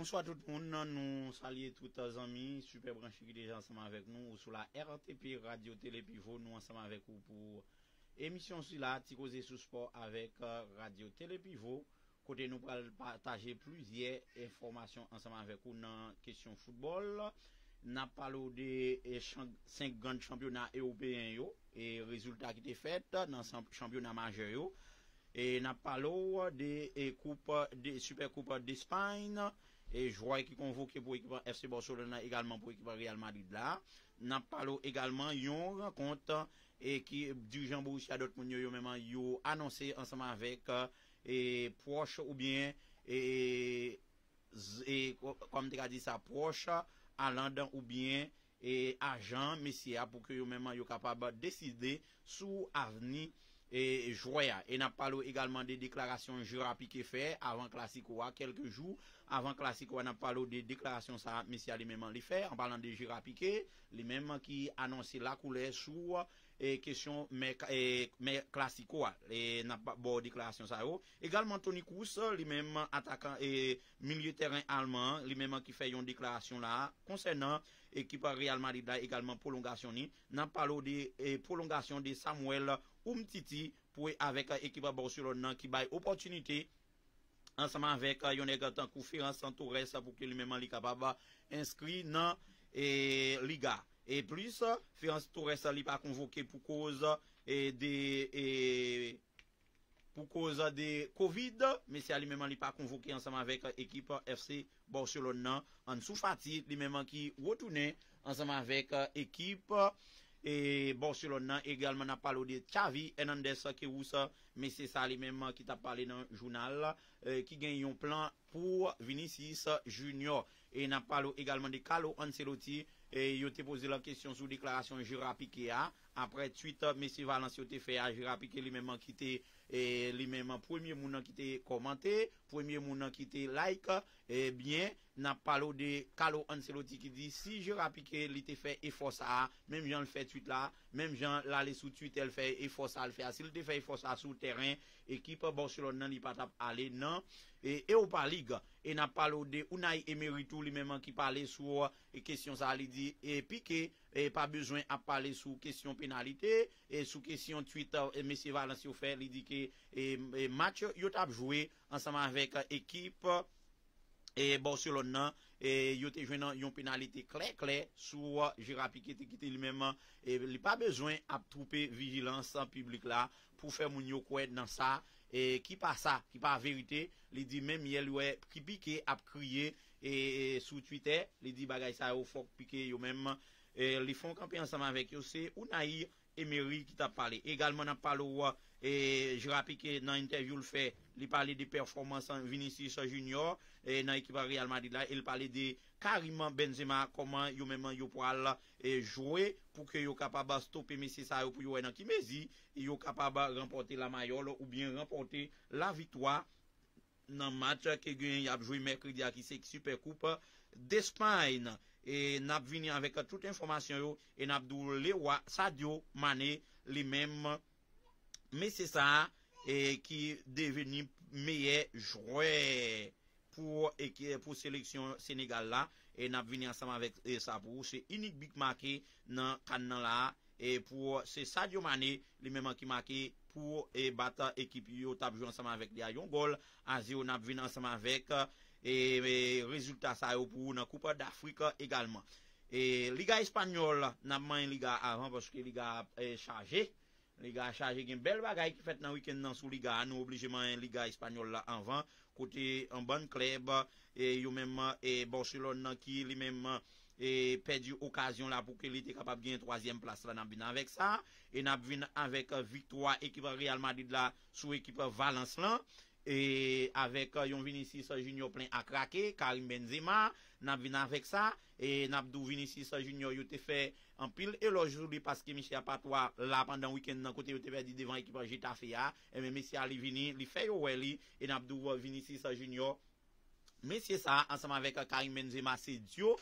Bonsoit tout moun nan nou salye tout zanmi Superbranchi ki dejan anseman vek nou Sou la RTP Radio Telepivo Nou anseman vek nou pou Emisyon sou la, ti koze sou sport Avek euh, Radio Telepivo Kote nou pral pataje pluzie Enformasyon anseman vek nou Nan kesyon futbol Napalo de 5 gant champion Na EOB1 euh, yo E rezultat ki te fet nan champion Na maje yo E napalo de euh, supercoupe De Spain yo e jwoy ki konvoke pou ekipan FC Borsol nan ekalman pou ekipan Real Madrid la nan palo ekalman yon konta e ki dirijan Borussia Dortmund yo yon menman yo anonsen ansaman vek e proche ou bien e, e kom te ka di sa proche alanda ou bien e ajan mesia pou ke yo menman yo kapab deside sou avni e jwoya. E nan palou egalman de deklarasyon jirapike fe avan klasiko a kelke jou. Avan klasiko a nan palou de deklarasyon sa mesya li menman li fe. An balan de jirapike li menman ki anonsi la koule sou e klesyon e me klasiko a. E nan bo deklarasyon sa yo. Egalman Tony Kous, li menman atakan e milieterren alman li menman ki fe yon deklarasyon la konsen nan ekipa realman li da egalman prolongasyon ni. Nan palou de e prolongasyon de Samuel Ou mtiti pou e avek euh, ekipa Barcelona ki baye opotinite ansaman vek euh, yon e gatan kou Ferenc Santores pou ke li menman li kababa inskri nan liga. E plus Ferenc Santores li pa konvoke pou koza de covid. Mesya li menman li pa konvoke ansaman vek ekipa FC Barcelona. An sou fati li menman ki wotounen ansaman vek ekipa. E Borselon nan, egalman nan palo de Xavi, enan des ke ou sa, mes se sa li menman ki ta pale nan jounal, ki euh, gen yon plan pou Vinicis Junior. E nan palo egalman de Kalo Ancelotti, yo te pose la kestyon sou deklarasyon Jirapike a, apre tuit, mes se Valencio te fe a Jirapike li menman ki te, li menman premye mounan ki te komante. premye moun nan ki te laik, ebyen, eh nan palo de kalou anseloti ki di, si je rapike li te fe e fosa a, menm jan le fe tuit la, menm jan la le sou tuit el fe e fosa al fe asil, te fe e fosa a sou teren, ekipa borselon nan li patap ale nan, e ou palig, e nan palo de unay emeritou li menman ki pale sou, e kesyon sa li di, e pike, e pa bezwen a pale sou kesyon penalite, e sou kesyon tuit, e mese valans yo fe li di ki, E, e match yo tap jwe ansaman vek ekip E Borselon nan E yo te jwen nan yon penalite kler kler Sou wa uh, jirapike te kite li menman E li pa bezwen ap trope vigilansan publik la Pou fe moun yo koued nan sa E ki pa sa, ki pa verite Li di menm yel wè kipike ap kriye E, e sou tuite, li di bagay sa ou fok pike yo menman E li fon kampi ansaman vek yo se Ou na yi emery ki tap pale Egalman ap pale wè Je rapi ke nan interview le fe, li pale de performansan Vinicius Junior e Nan ekipa Real Madrid la, il pale de Karim Benzema Koman yo mèman yo pou al e, jowe Pou ke yo kapaba stopi mesi sa yo pou yo enan ki mezi Yo kapaba remporti la mayol ou bien remporti la vitoi Nan match ke gen yab jowe Mercrediakisek Supercoupe Despaen E nab vini anvek tout informasyon yo E nab dou lewa Sadio Mane li mèm Me se sa ki deveni meye jwè pou seleksyon Senegal la e nap vini anseman vek sa euh, pou se inik bik make nan kan nan la e pou se sa diomane li men make make pou e bat ekip yo tap jwè anseman vek ya yon gol azi yo nap vini anseman vek e rezultat sa yo pou nan koupa da Afrika egalman e Liga Espanyol nap manye Liga avant pou seke Liga chaje Liga a chaje gen bel bagay ki fet nan wiken nan sou liga. Anou oblijeman yon liga espanyol la anvan. Kote yon ban kleb. Yon menman e Borselon nan ki li menman e pedi okasyon la pou ke li te kapab gen yon troasyen plas la nan binan vek sa. E nan binan vek euh, vitwa ekipa Real Madrid la sou ekipa Valence la. E avèk yon Vinicius Junior plen akrake. Karim Benzema nan binan vek sa. E nan dou Vinicius Junior yote fe ekipa. An pil elojou li paske miche apatwa la pandan wikend nan kote yo te perdi devan ekipan Jeta Fia. E men mesye sa li vini li feyo weli en apdou vini si sa jenyo. Mesye sa ansama vek Karim Menzema se Dio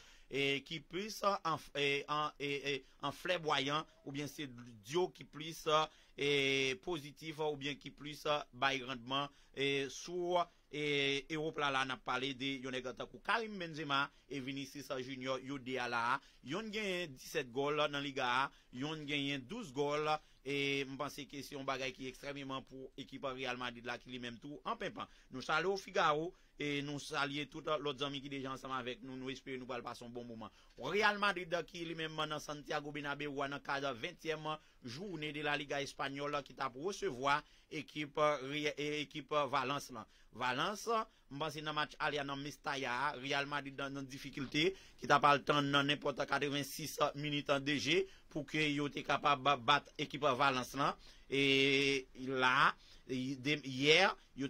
ki plis an flebwayan ou bien se Dio ki plis euh, positif ou bien ki plis euh, bay grandman souk. E, e wop la la nap pale de yon e gata kou Kalim Benzema e Vinicis Junior yon de ala a Yon genyen 17 gol nan liga a, yon genyen 12 gol E mpansi kesi yon bagay ki ekstremiman pou ekipa Real Madrid la ki li menm tou An penpan, nou salye ou Figaro e nou salye tout lout zami ki dejan ansama avek Nou espere nou pale pason bon mouman Real Madrid ki li menm manan Santiago Binabe ou anan kada 20èm jounen de la liga espanyol Ki ta pou resevoa ekipa e, e, Valence la Valence, mbansi nan match al ya nan Mestaya, realman di nan Difikilte, ki tapal tan nan nepotan 86 minitan deje Pouke yo te kapab bat ekip Valence lan, e La, yer Yo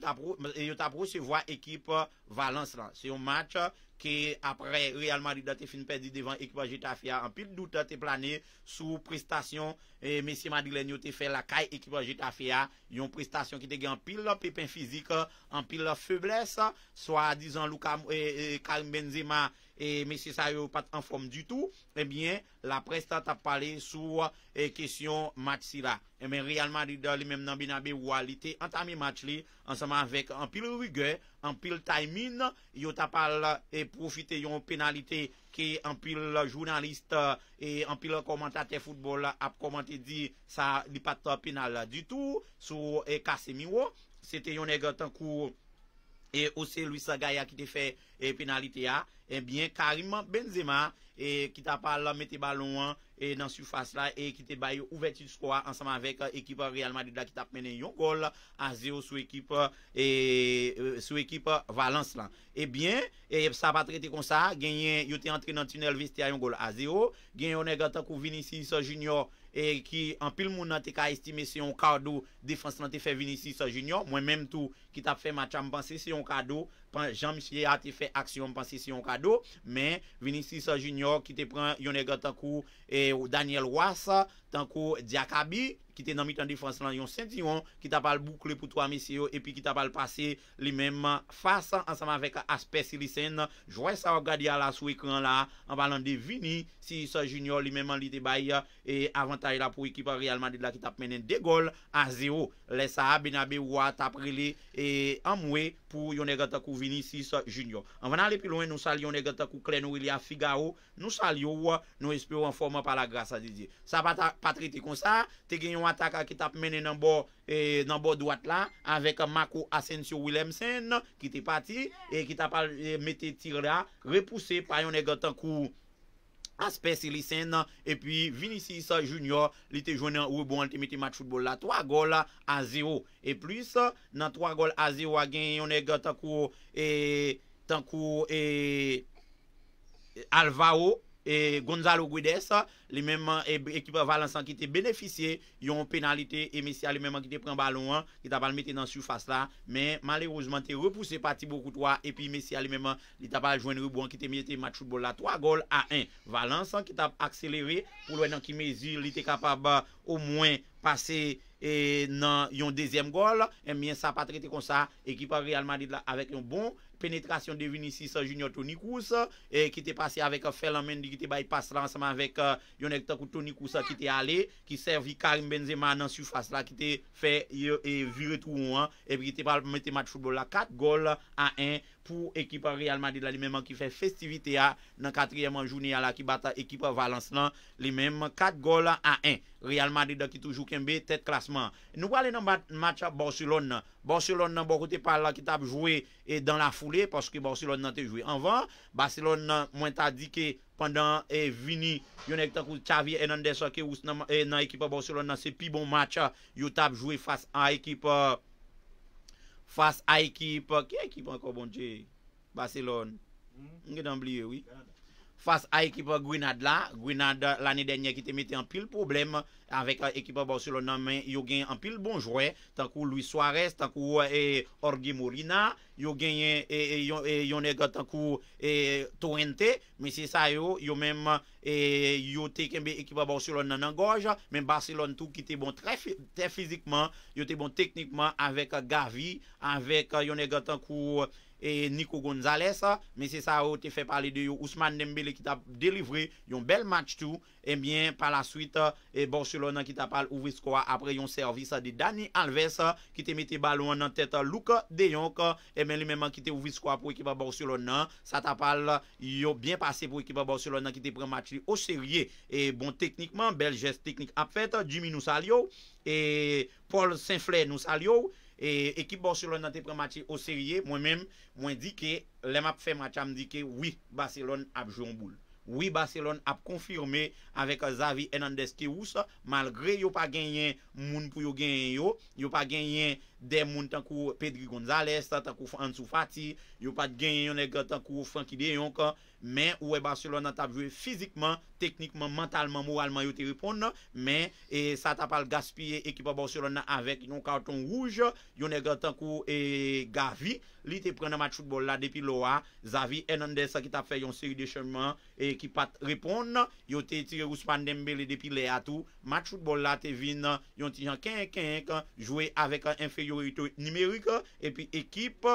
tapro se vwa ekip Valence lan, se yon match ki apre realman di da te fin pedi devan ekipajit afya, anpil douta te plane sou prestasyon, mesye ma di len yo te fe lakay ekipajit afya, yon prestasyon ki te gen anpil lop epen fizik, anpil lop febles, swa di zan lou e, e, kalm ben zema, e mesye sa yo pat anform du tou, ebyen eh la prestat ap pale sou kesyon match si la. Emen eh realman di da li menm nan binabe wali te antami match li, ansama vek anpil rigey, Anpil Taimin yo tapal profite yon penalite ki anpil jounaliste e anpil komantate futbol ap komante di sa li pata penal du tou sou e kase miwo. Se te yon e gata kou e osse Louis Sagaya ki te fe penalite ya e eh bien Karim Benzema ki tapal mete balon an E nan sou fase la, e ki te bayou ouve tit skwa ansama vek ekipa Real Madrid la ki tap menen yon gol a 0 sou ekipa Valence la. E bien, e yop sa patre te konsa, genyen yote antre nan tunel viste a yon gol a 0, genyen yon e gata kou Vinicius Jr. E ki an pil moun nan te ka estime se yon kado defanse nan te fe Vinicius Jr. Mwen menm tou ki tap fe ma chanm panse se yon kado. Jean-Michel a te fe aksyon pan si si yon kado Men Vinicius Junior ki te pren Yone Gataku E Daniel Ouassa tan ko Diakabi, ki te nan mitan difans lan yon sentyon, ki ta pal boukle pou 3 misiyon, epi ki ta pal pase li menman fasa ansanman vek aspe silisen, jwè sa wak gadi ala sou ekran la, an balan de vini, si sa junior li menman li te bay e avantaje la pou ekipa realman de la ki tap menen de gol, a 0 lè sa abinabe wwa tap rile e amwe pou yon negatakou vini si sa junior. An vè nan le pilon, nou sal yon negatakou klen ou ili a figaro, nou sal yon wwa, nou espyo an forma pala grasa di di. Sa pata Patri te konsa, te gen yon ataka ki tap mene nan bo eh, doat la, avek Mako Asensio Wilhelmsen ki te pati, e ki tap eh, mette tir la, repouse pa yon e gwa tankou Aspesi Lysen, e pi Vinicis Junior li te jwene ou e bon li te mette match football la, 3 gol a 0, e plus nan 3 gol a 0 a gen yon e gwa tankou Alvaro, E Gonzalo Guedes, li menman e ekipa Valensan ki te benefisye yon penalite. E Messi a li menman ki te pren balon an, ki tabal mette nan soufase la. Men, malerouzman, te repouse pati bo koutwa. E pi Messi a li menman, li tabal jwen rebou an, ki te mette matchou bol la. 3 gol a 1. Valensan ki tab akselere pou lwen nan ki mezir, li te kapab au mwen pase yon dezem gol. E eh menman sa patre te konsa, ekipa realman dit la avek yon bon. penetrasyon de Vinicis Junior Tonikous e ki te pase avèk fel amèndi ki te bayi pase lansman avèk yon ektakou Tonikous ki te ale ki serve Karim Benzema nan sufas la ki te fe yè e vire tou ou an e ki te pal mette mat foudbol la 4 gol a 1 pou ekipa Real Madrid la li mèm an ki fè festivite ya nan 4è man jouni ya la ki bata ekipa Valence la li mèm 4 gol a 1 Real Madrid a euh, ki toujou kèmbe tèt klasman. Nou wale nan bat match a Borselon nan. Borselon nan bo kote pal la ki tab jouè dan la foudbol Baselon nan mwen ta dike Pendan e vini Yon ek tan kou chavye enan desa E nan ekipa baselon nan se pi bon matcha Yon tab jwe fasa ekipa Fasa ekipa Ki ekipa anko bonje? Baselon Nge dan blie wii Fas a ekipa Gwinad la, Gwinad l'anè denye ki te mette an pil problem, avek ekipa Barcelon nan men, yo genye an pil bon jwè, tan kou Louis Soares, tan kou eh, Orgi Molina, yo genye eh, eh, yon ega tan kou Toente, men se sa yo, yo menm, yo te kembe ekipa Barcelon nan an goj, men Barcelon tou ki te bon tre fizikman, yo te bon teknikman avek Gavi, avek yon ega tan kou... e Niko Gonzales men se sa ou te fe pali de yo Ousmane Dembele ki ta delivre yon bel match tou e eh mwen pala suite e eh, Borsello nan ki ta pal ouvi skwa apre yon servisa de Dani Alves ki te mette balon nan tete Luka Deyon e eh mwen li menman ki te ouvi skwa pou ekipa Borsello nan sa ta pal yo bien pase pou ekipa Borsello nan ki te prematch li o serye e bon teknikman bel gest teknik apfet Jimmy nous sali ou Paul Saint-Flaire nous sali ou E ekip Borselon nan te premati o seriye Mwen men, mwen dike Lem ap fe matyam dike Oui, Barcelona ap jounboul Oui, Barcelona ap konfirme Avek Zavi Enandeskeous Malgre yo pa genyen moun pou yo genyen yo Yo pa genyen Dem moun tankou Pedri Gonzales Tankou Ansou Fati Yon pat gen yon e gen tankou Fankide yon ka Men ou e Barcelona tap jwe fizikman Teknikman, mentalman, moralman Yon te ripon non? men E sa tapal Gaspi e ekipa Barcelona Avèk yon karton rouge Yon e gen tankou Gavi Li te pren nan match football la depi loa Zavi, Hernandez ki tap fè yon seri de chanman Ekipat ripon Yon te tire Ousmane Dembele depi lea tou Match football la te vin Yon ti jan kèn kèn kèn Jwe avèk an enfè yore ito nimerik, epi ekip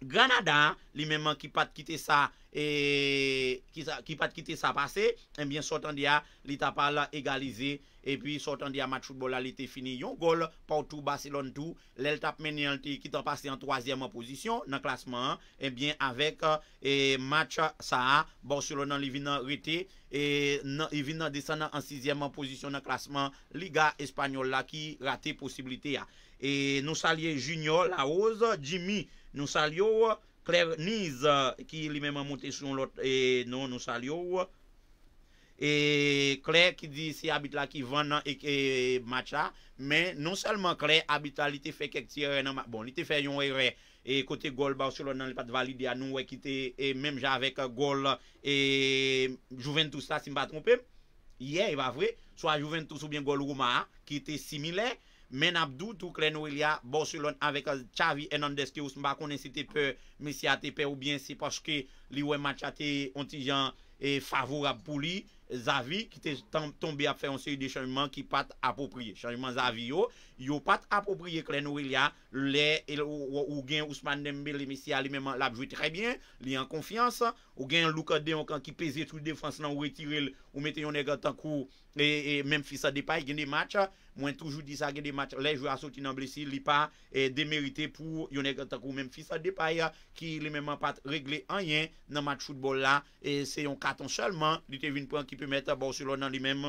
Granada li menman ki pat kite sa eee, ki pat kite sa pase, enbyen eh sotan diya li tapal egalize, epi sotan diya match football la li te fini, yon gol Porto, Barcelona 2, lel tapmen yon ti ki tapase en 3e position nan klasman, enbyen eh avek e eh, match sa Barcelona li vina rete e non, vina desana en 6e position nan klasman, liga espanyol la ki rate posibilite ya ah. E nou salye Junior la oz, Jimmy nou salye ou, Claire Nise uh, ki li menman montè sou yon lot, e nou nou salye ou, e Claire ki di si habit la ki vannan e ki e matcha, men non salman Claire habit alite fè kèk ti re nan ma, bon, lite fè yon re, e kote Gol Barcelon nan li pat valide anou, e kite, e menm javèk Gol, e Juventus sa si mba trompèm, ye, e ba vre, so a Juventus ou bien Gol Oumar, ki te simile, Men ap dout ou klen ou il ya borsi lon avek chavi enan deske ou smba konen se te pe mesi a euh, te pe ou bien se paske li ou e match a te ontijan e favorab pou li zavi ki te tombe ap fè onse yu de chanjman ki pat apopriye. Chanjman zavi yo, yo pat apopriye klen ou il ya, le ou gen ou smba nembe le mesi a li menman l apjoui trebyen, li an konfiansa, ou gen loukade yon kan ki pese tout defanse nan ou retirel ou mette yon negatankou e memfisa depay gen de matcha. Mwen toujou di sa gen de mat, lè jou a soti nan Blesi, li pa eh, demerite pou yon ekotakou menm fisa depa ya ki li menman pat regle anyen nan mat choutbol la. Se yon katon selman, li te vin pran ki pou mette borsi lò nan li menm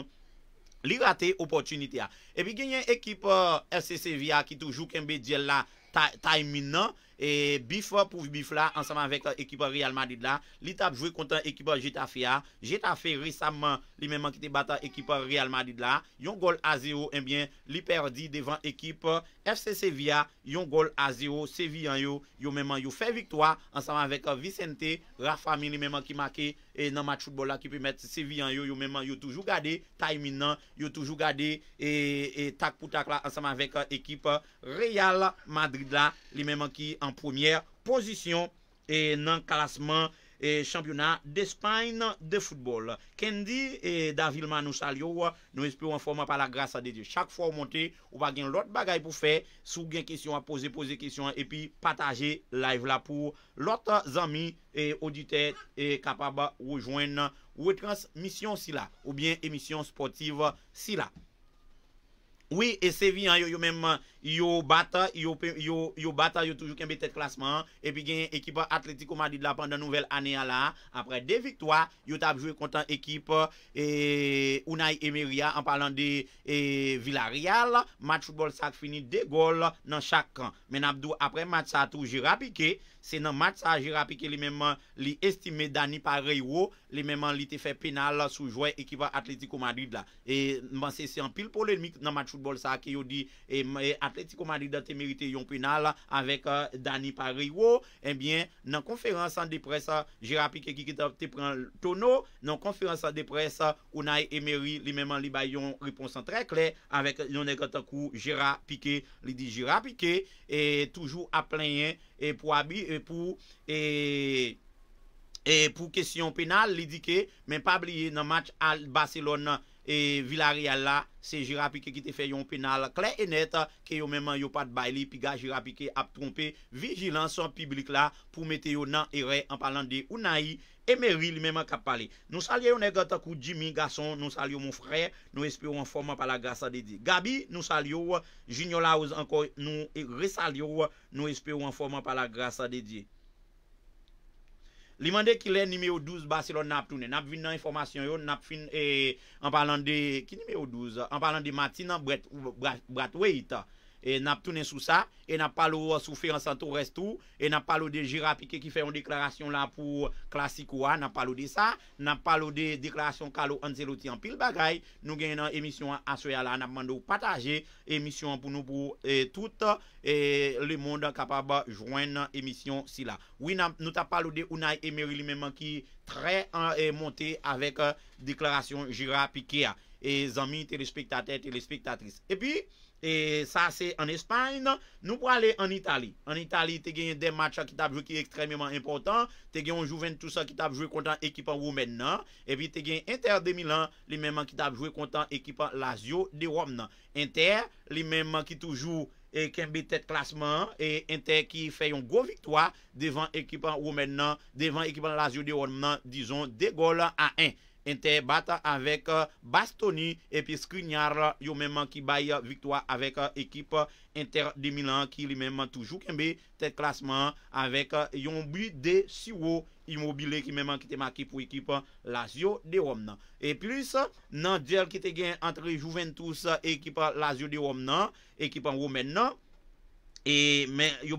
li rate opotunite ya. E pi gen yon ekip LCCV a ki toujou kembe djel la ta emin nan. E bif pou bif la ansaman vek ekipa Real Madrid la. Li tap jwe kontan ekipa Getafe ya. Getafe resamman li menman ki te bata ekipa Real Madrid la. Yon gol a 0, enbyen eh li perdi devan ekipa FC Sevilla. Yon gol a 0, Sevillan yo. Yo menman yo fe victwa ansaman vek Vicente, Raf Amin li menman ki make. E nan matchou bol la ki pe met Sevillan yo Yo menman yo toujou gade Taimi nan yo toujou gade e, e tak pou tak la ansam avek uh, ekip uh, Real Madrid la Li menman ki en premier position E nan kalasman E championat de Spain de football. Kendi, e David Manousalio, nou espirons forma pala grasa de di. Chak fò montè, ou bagen lot bagay pou fè, sou gen kesyon a pose, pose kesyon, epi pataje live la pou lot zami audite e kapaba wèjwen wè transmisyon sila, ou bien emisyon sportive sila. Oui, et c'est bien, yo même, yo bat, yo bat, yo toujou kèmbe tèt klasman, et pi gen ekipa atletik ou madid la pandan nouvel anè a la, apre de victoire, yo tap joué kontan ekip Unai Emeria, en parlant de Villarreal, match ou bolsak finit, dé gol nan chak kan. Men apdou, apre match a toujé rapike, se nan match a jirapike le mèman li estime dani paré yo, le mèman li te fè penal sou jouè ekipa atletik ou madid la. Et, manse, se an pil polèmik nan match ou bol sa ake yo di e, e atletiko mandi da te merite yon penal avek uh, Dani Pariwo enbyen eh nan konferansan de presa Jirapike ki kita te pren tono nan konferansan de presa ou naye Emery li menman li bay yon reponsan trekle avek yon negatakou Jirapike li di Jirapike e toujou apleyen e pou abie e pou e, e pou kesyon penal li di ke men pabliye nan match al Barcelona E vilari al la se jirapike ki te fe yon penal Kle enet ke yon menman yon pat bayli Pi ga jirapike ap trompe Vigilan son piblik la pou mete yon nan ere An palan de unayi E meril menman kap pale Nou salye yon e gata kou jimi gason Nou salye yon moun fre Nou espè ou an forma pala grasa de di Gabi nou salye ou Jinyola ouz anko nou resalye ou Nou espè ou an forma pala grasa de di Li mande ki le nime yo 12 basi lo nap toune, nap vin nan informasyon yo, nap fin an eh, palan de, ki nime yo 12, an palan de mati nan bratwe ita. E nap tounen sou sa E nap palo souferan san tou restou E nap palo de Jirapike ki fe yon deklarasyon la pou Klasikou an, nap palo de sa Nap palo de deklarasyon ka lo an zeloti an pil bagay Nou gen yon emisyon an souya la Nap mandou pataje Emisyon pou nou pou tout E le moun kapaba jwen Emisyon si la Oui, nou ta palo de Unai Emeril Ki tre monté avèk euh, Deklarasyon Jirapike E zami telespektatè, telespektatris E pi E sa se an Espany nan, nou pou ale an Itali. An Itali te genye den match a ki tabjou ki ekstrememan important, te genye an jouven tout sa ki tabjou kontan ekipan ou men nan. E vi te genye Inter de Milan, li menman ki tabjou kontan ekipan Lazio de Rom nan. Inter, li menman ki toujou e, kenbe tet klasman, e Inter ki fè yon go victwa devan ekipan ou men nan, devan ekipan Lazio de Rom nan, dison, de gol an an. ente bat avèk euh, Bastoni epi Skriniar yo menman ki baye viktwa avèk ekip Inter de Milan ki li menman toujou kèmbe, te klasman avèk euh, yon bidè siwo imobilè ki menman ki te maki pou ekip euh, Lazio de Rom nan. E plus nan djel ki te gen antre Juventus ekip Lazio de Rom nan, ekip Anwou menman nan, men yo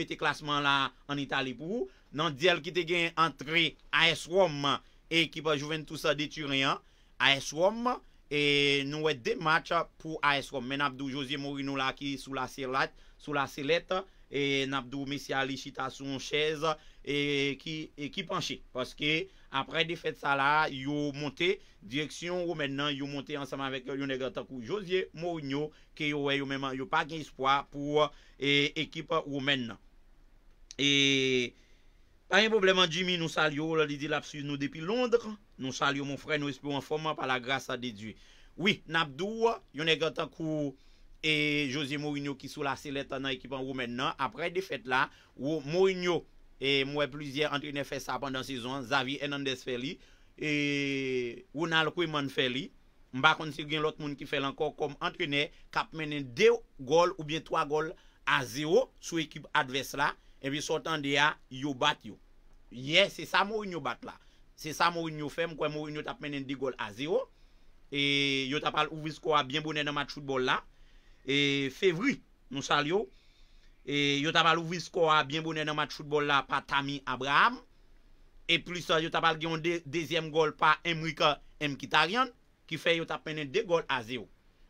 mette klasman la an Itali pou, nan djel ki te gen antre A.S. Rom nan, Ekipa Jouven Tousa e de Turien, Aeswom, nou e dematch pou Aeswom. Men Abdo Josie Mourinho la ki sou la selet, sou la selet, e e en Abdo Messia Lichita sou chez, ekipanche. Paske apre defet sa la, yo monte direksyon ou men nan, yo monte ansama vek yo negata pou Josie Mourinho, ki yo e yo menman, yo pa gen ispwa pou ekipa ou men nan. E... Kanyen problem an Jimmy, nou salyo, lalidi lap suy nou depi Londre, nou salyo moun frey, nou espyoun foman pa la grasa de Dieu. Oui, nabdou, yon e gata kou, e Josie Mourinho ki sou la seletan nan ekipan wou men nan, apre defet la, wou Mourinho, e mwè plizier antrene fè sa pandan sezon, Zavi Enandès fè li, e Wounal Kouyman fè li, mbakon se gen lot moun ki fè lankor kom antrene, kap menen 2 gol ou bien 3 gol a 0 sou ekip adves la. Envi sotan de ya, yo bat yo. Ye, se sa moun yo bat la. Se sa moun yo fem kwen moun yo tap menen de gol a zero. E yo tapal ouvis kwa bien bonen nan mat chutebol la. E fevri, nou sal yo. E yo tapal ouvis kwa bien bonen nan mat chutebol la pa Tami Abraham. E plus yo tapal genyon de dezyen gol pa Emrika Mkitarian. Ki fe yo tap menen de gol a zero.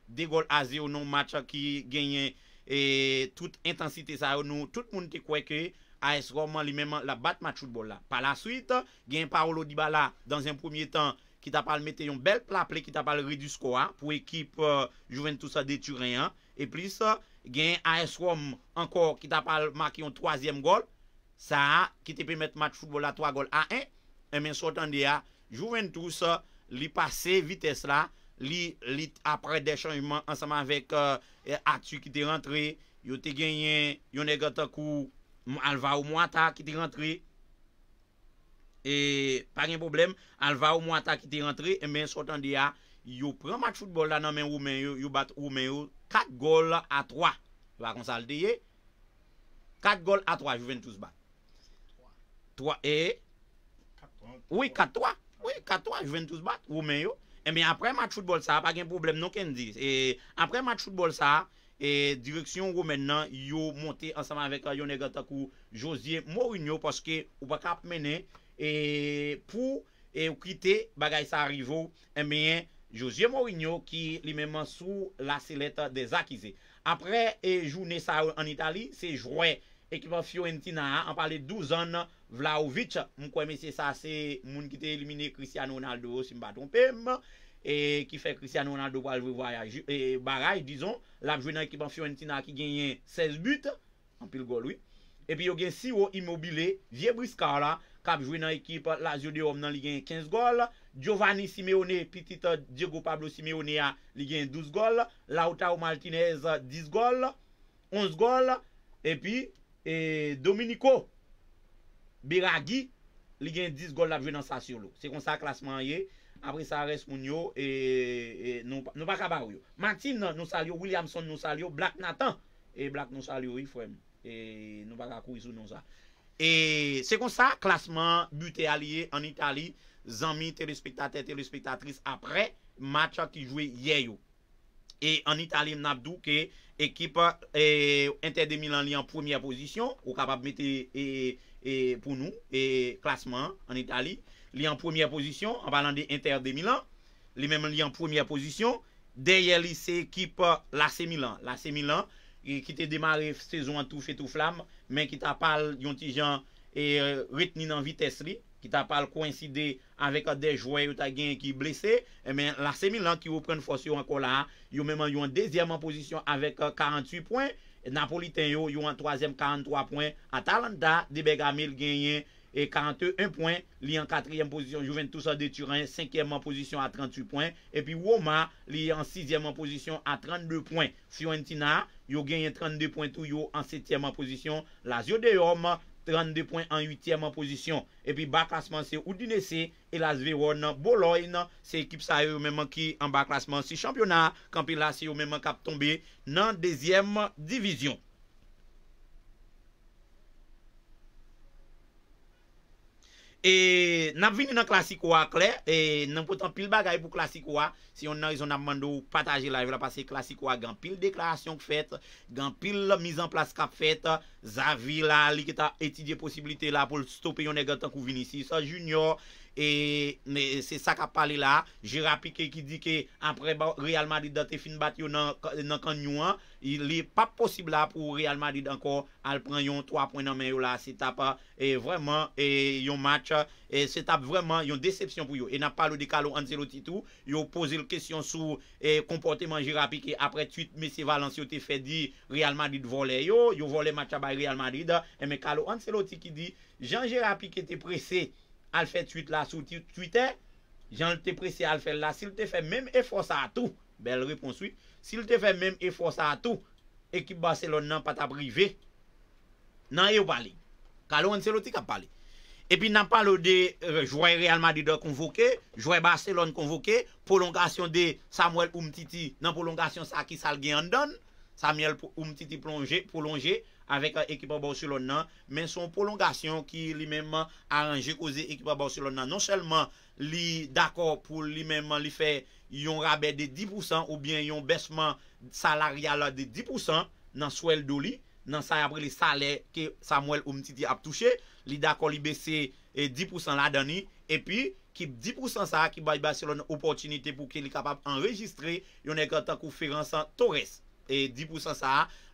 De gol a zero nan match ki genyen... E tout intensite sa ou nou, tout moun te kweke A.S.Roman li menman la bat mat choutbol la. Pa la suite, gen Parolo Dibala dan zyen premier tan ki ta pal mette yon bel pla ple ki ta pal ridu skwa ah, pou ekip euh, Juventus ah. euh, a detu reyan. E plis, gen A.S.Roman ankor ki ta pal mak yon 3e gol, sa ki te pe mette mat choutbol la 3 gol a 1. E eh men sotan de ya, Juventus euh, li pase vites la. Li apre de chanjman ansama vek Aksu ki te rentre Yo te genyen Alva ou Mwata ki te rentre E Pa gen problem Alva ou Mwata ki te rentre Yo prema choutbol la nanmen Yo bat ou men yo 4 gol a 3 4 gol a 3 3 e 4 gol a 3 4 gol a 3 E eh mi apre mat chout bol sa, pa gen problem nou ken diz. E apre mat chout bol sa, direksyon yo men nan, yo monte ansaman vek yon e gata kou Josie Mourinho. Paske ou bak ap mene, pou ou kite bagay sa rivo, e eh mi Josie Mourinho ki li menman sou la seleta de Zakize. Apre jou ne sa ou an Itali, se jwè ekipan Fiorentina, an pale 12 an nan. Vlaovic, moun kwenme se sa se moun ki te elimine Cristiano Ronaldo Si mba trompem E ki fe Cristiano Ronaldo wal vwe vwa ya baray Dizon, la bjwen nan ekipan Fiorentina ki genyen 16 but Anpil gol, oui E pi yo gen si yo Immobile, vie briska la Kab jwen nan ekipan Lazio de Om nan li genyen 15 gol Giovanni Simeone, pitit euh, Diego Pablo Simeone Li genyen 12 gol Lautaro Martinez, 10 gol 11 gol E pi, e Dominico Be ragi, li gen 10 gol la ve nan sasyon lo. Se kon sa klasman ye, apre sa res moun yo, e nou pa kaba ou yo. Matin nan nou sal yo, Williamson nou sal yo, Black natan, e Black nou sal yo yi fwem. E nou pa kaka ou yi sou nou sa. E se kon sa klasman bute a liye, an itali, zanmi telespektate, telespektatris apre, matcha ki jwe ye yo. E an itali mnabdou ke, ekipa e interdemi lan liye an premye posisyon, ou kapap mette e... E pou nou e klasman an Itali li an pwomiye posisyon an balan de inter de Milan li menmen li an pwomiye posisyon derye li se ekip la Semilan la Semilan ki te demare sezon an touf etou flam men ki ta pal yon ti jan euh, reteni nan vitesri ki ta pal koinside avek de jway ou ta gen ki blese men la Semilan ki wopren fosyo an kola yo menmen yon dezyaman posisyon avek 48 pwen Napolitan yo yo an 3èm 43 poin. A Talanda, Debegamil genyen 41 poin. Li an 4èm pozisyon Juventusa de Turin. 5èm pozisyon a 38 poin. E pi Woma li an 6èm pozisyon a 32 poin. Siwantina yo genyen 32 poin tou yo an 7èm pozisyon. La Zio de Woma. 32 pwen an 8èm an pozisyon. E pi baklasman se ou dine se, e la zve wò nan Boloj nan se ekip sa yo mèman ki an baklasman si champyonar, kan pi la se yo mèman kap tombe nan 2èm divizyon. E nap vini nan klasik wak lè, e nan potan pil bagay pou klasik wak, si yon nan yon nan mandou pataje la, yon la pase klasik wak, gan pil deklarasyon k fèt, gan pil mizan plas kap fèt, zavi la, li kita etidye posibilite la, pou l stope yon nega tan kou vini si, sa junior, E se sa ka pale la, Jirapike ki di ke apre Real Madrid da te fin bat yo nan kanyou an, ili pa posib la pou Real Madrid anko al pren yon 3 poin nan men yo la setap, e vreman yon match, setap vreman yon decepsyon pou yo. E nan pale de Kalo Ancelotti tou, yo pose l kesyon sou komporteman Jirapike, apre tuit Messi Valencia te fe di, Real Madrid vole yo, yo vole matcha bay Real Madrid, e me Kalo Ancelotti ki di, Jean Jirapike te prese, Al fè tsuit la sou Twitter, jan te presi al fè la, sil te fè mèm e fò sa a tou, bel repons wè, sil te fè mèm e fò sa a tou, ekip Baseloun nan pata brivé, nan yo pali, kalou an se loti ka pali. Epi nan palo de euh, Jouay Real Madida konvoke, Jouay Baseloun konvoke, polongasyon de Samuel Oumtiti nan polongasyon Saki Salgeyandon, Samuel Oumtiti polongé, avèk ekipa Barcelona non, men son prolongasyon ki li menman aranje koze ekipa Barcelona. Non, non selman li dakor pou li menman li fè yon rabè de 10% ou bien yon besman salaryala de 10% nan swel do li, nan say apre li salè ke Samuel Omtiti ap touche, li dakor li bese 10% eh, la dani, epi ki 10% sa ki baye Barcelona opotinite pou ki li kapap anregistre yon ekantan kouferansan Toresse. e 10% sa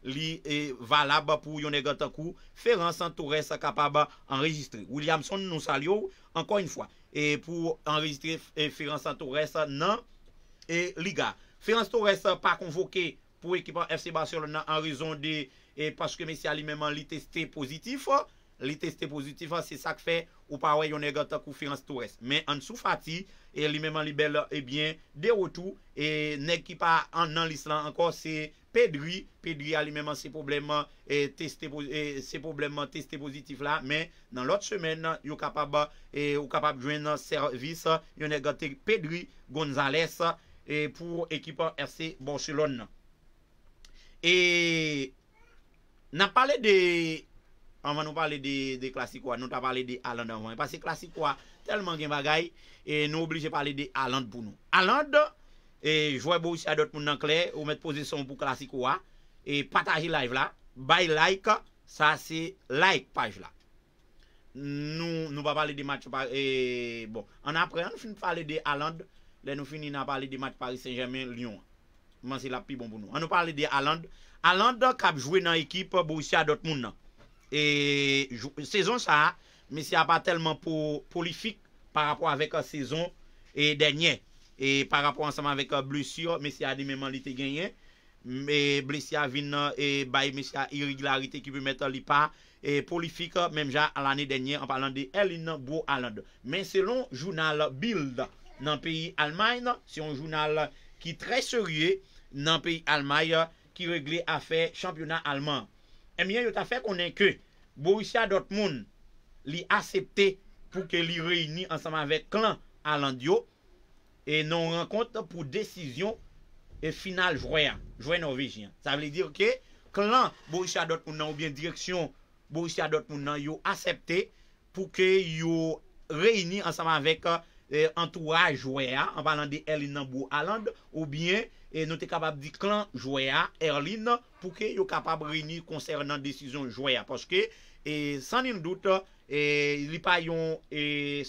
li e valab pou yon e gata kou, Ferran Santoures kapab anregistre. Williamson nou sal yo, ankon yon fwa, e pou anregistre Ferran e Santoures nan, e liga. Ferran Santoures pa konvoke pou ekipan FC Barcelona, an rezon de, e paske mesya li menman li testé pozitif, li testé pozitif, se sak fe ou pawe yon e gata kou Ferran Santoures. Men an sou fati, e li menman li bel, e bien, de wotou, e nekipa an nan lislan ankon se, Pedri, Pedri alimèman se probleme eh, testé pozitif la, men nan lot semen, yo kapab, yo kapab jwen servis, yo negate Pedri González, eh, pou ekipa FC Barcelon. E, nan pale de, anwa nou pale de klasikwa, nou ta pale de Alain d'Avon, parce klasikwa, telman gen bagay, nou oblige pale de Alain d'Avon. Alain d'Avon, E jwè bo usi adot moun nan kler, ou met pose son pou klasik ou a. E pataji live la. Bay like, sa se like page la. Nou pa pale de match pari. E, bon, an apre, an nou fini pale de Alande. De nou fini nan pale de match pari Saint-Germain-Lyon. Man se la pi bon pou nou. An nou pale de Alande. Alande kap jwè nan ekip bo usi adot moun nan. E sezon sa, me si ap pa telman polifik par apwa vek sezon e denye. E pa rapor anseman vek euh, Blesio, mesya di menman li te genyen. E Blesia vin e bay mesya iriglarite ki pou met li pa. E polifik memja al ane denyen anpalan de Elin Boaland. Men selon jounal Bild nan peyi Almay nan, se yon jounal ki tre serye nan peyi Almay ki regle afe championan Alman. Emyen eh yot afe konen ke, Borussia Dortmund li asepte pou ke li reyni anseman vek clan Alandio E nou renkonte pou desisyon final jwayan, jway norvejyan. Sa vle dir ke klan Borussia Dortmund nan ou bien direksyon Borussia Dortmund nan yo asepte pou ke yo reyni ansama vek euh, entouraj jwayan. An palan de Erlin Nambou Aland ou bien nou te kapab di klan jwayan Erlin pou ke yo kapab reyni konsernan desisyon jwayan. Paske san nin dout li pa yon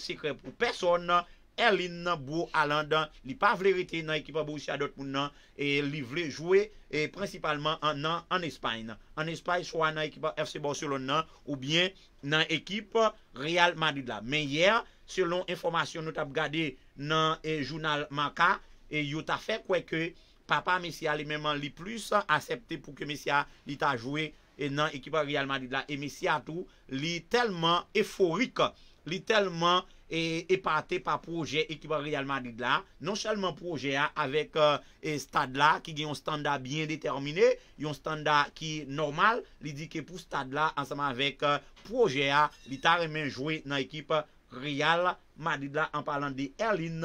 sikre pou person nan. Erlin nan bo alan dan li pa vle rete nan ekipa Borussia Dortmund nan e li vle jwe e prinsipalman nan an Espany nan. An Espany so an ekipa FC Barcelona nan ou bien nan ekipa Real Madrid la. Men yer, selon informasyon nou tap gade nan jounal Maka, e yot a fe kweke papa Messi a li mèman li plus acepte pou ke Messi a li ta jwe e nan ekipa Real Madrid la. E Messi a tou li telman eforik, li telman... E, e pati pa proje ekipa Real Madrid la. Non chalman proje a. Avek e, e stad la. Ki gen yon standa bien determine. Yon standa ki normal. Li dike pou stad la. Ansama vek proje a. Li tar men jwe nan ekipa Real Madrid la. Anpalan de Erlin.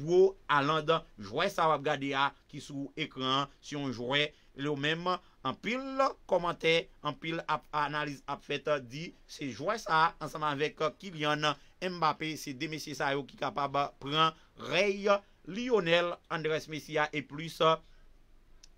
Bou Alon. Jwe sa wap gade a. Ki sou ekran. Si yon jwe. Le ou men. Anpil komante. Anpil analize apfete. Di se jwe sa. Ansama vek Kylian. Anpil. Mbappé se de Messi sa yo ki kapab pran Rey, Lionel, Andres Messi ya e plus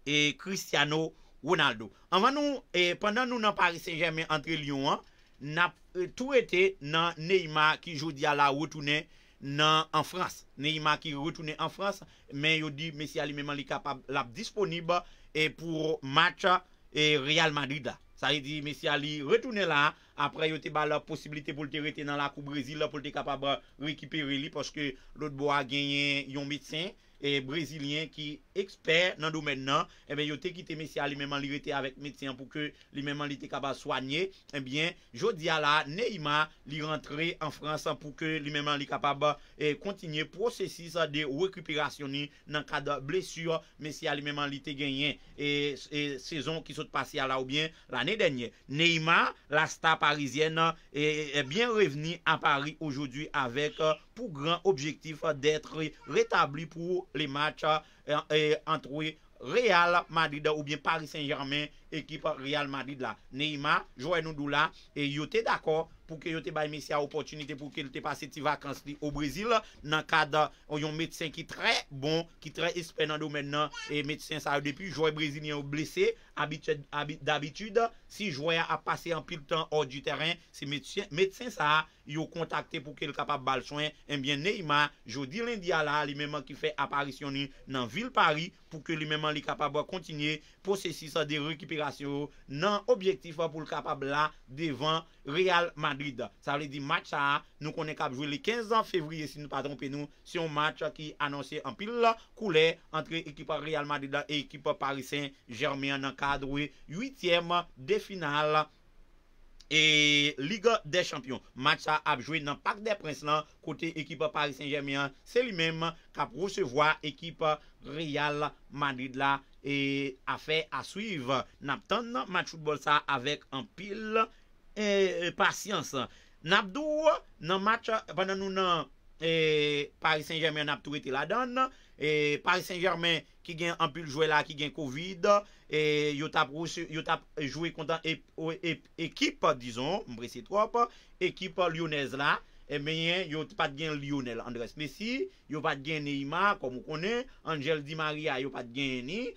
e Cristiano Ronaldo. Anvan nou, e pandan nou nan Paris Saint-Germain antre Lyon an, tou ete nan Neymar ki jodi ala wotounen nan en Frans. Neymar ki wotounen en Frans, men yo di Messi ali menman li kapab lap disponib e pou match real Madrid a. Sa yi di mesya li retoune la apre yo te ba la posibilite pou lte rete nan la kou brezil la pou lte kapab euh, reekipere li poske lout bo a genyen yon mitsen. E brésilien ki eksper nan do men nan, eh yo te kite mesya li menman li rete avèk metyen pou ke li menman li te kaba soanyen, eh jodi ala Neyma li rentre an Fransan pou ke li menman li kaba eh, kontinyen prosesi sa de rekupirasyon ni nan kada blesur mesya li menman li te genyen sezon ki sot pasi ala ou bien l'anè denye. Neyma, la star parizienne, e bien reveni an Paris ojoudu avèk pou gran objektif detre retabli pou le match euh, euh, entre Real Madrid ou bien Paris Saint-Germain ekipa real Madrid la. Neyma, jo e nou dou la, e yo te d'akor pou ke yo te bay mesi a opotunite pou ke yo te pase ti vakans li o Brezili nan kada yon medsien ki tre bon, ki tre espenando men nan e medsien sa. Depi, jo e Brezili ou blese, d'abitud si jo e a pase an pil tan ou di teren, se medsien sa yo kontakte pou ke li kapab bal soen en bien Neyma, jodi lindi a la, li menman ki fe aparisyonin nan vil Paris pou ke li menman li kapab a kontinye pou se si sa de rekipire Nan objektif pou l kapab la devan Real Madrid Sa vle di matcha nou konen kap jwe le 15 an fevriye Si nou patron pe nou si yon match ki anonsye an pil la Koule entre ekipa Real Madrid e ekipa Paris Saint-Germain Nan kadwe 8e de final E Liga de Champion, match sa apjouye nan Parc des Princes la, kote ekipa Paris Saint-Germain, se li menm kap rousevwa ekipa Real Madrid la, e afe a suive, nap ton match football sa avek an pil, e, e pasyans, nap dou nan match, banan nou nan e, Paris Saint-Germain, nap tou ete la dan, nan, E Paris Saint-Germain ki gen anpil jwe la ki gen COVID, e yo tap jwe kontan ekip, ekip Lyonese la, e menyen yo pat gen Lyonel Andres Messi, yo pat gen Neyma, Angel Di Maria, yo pat gen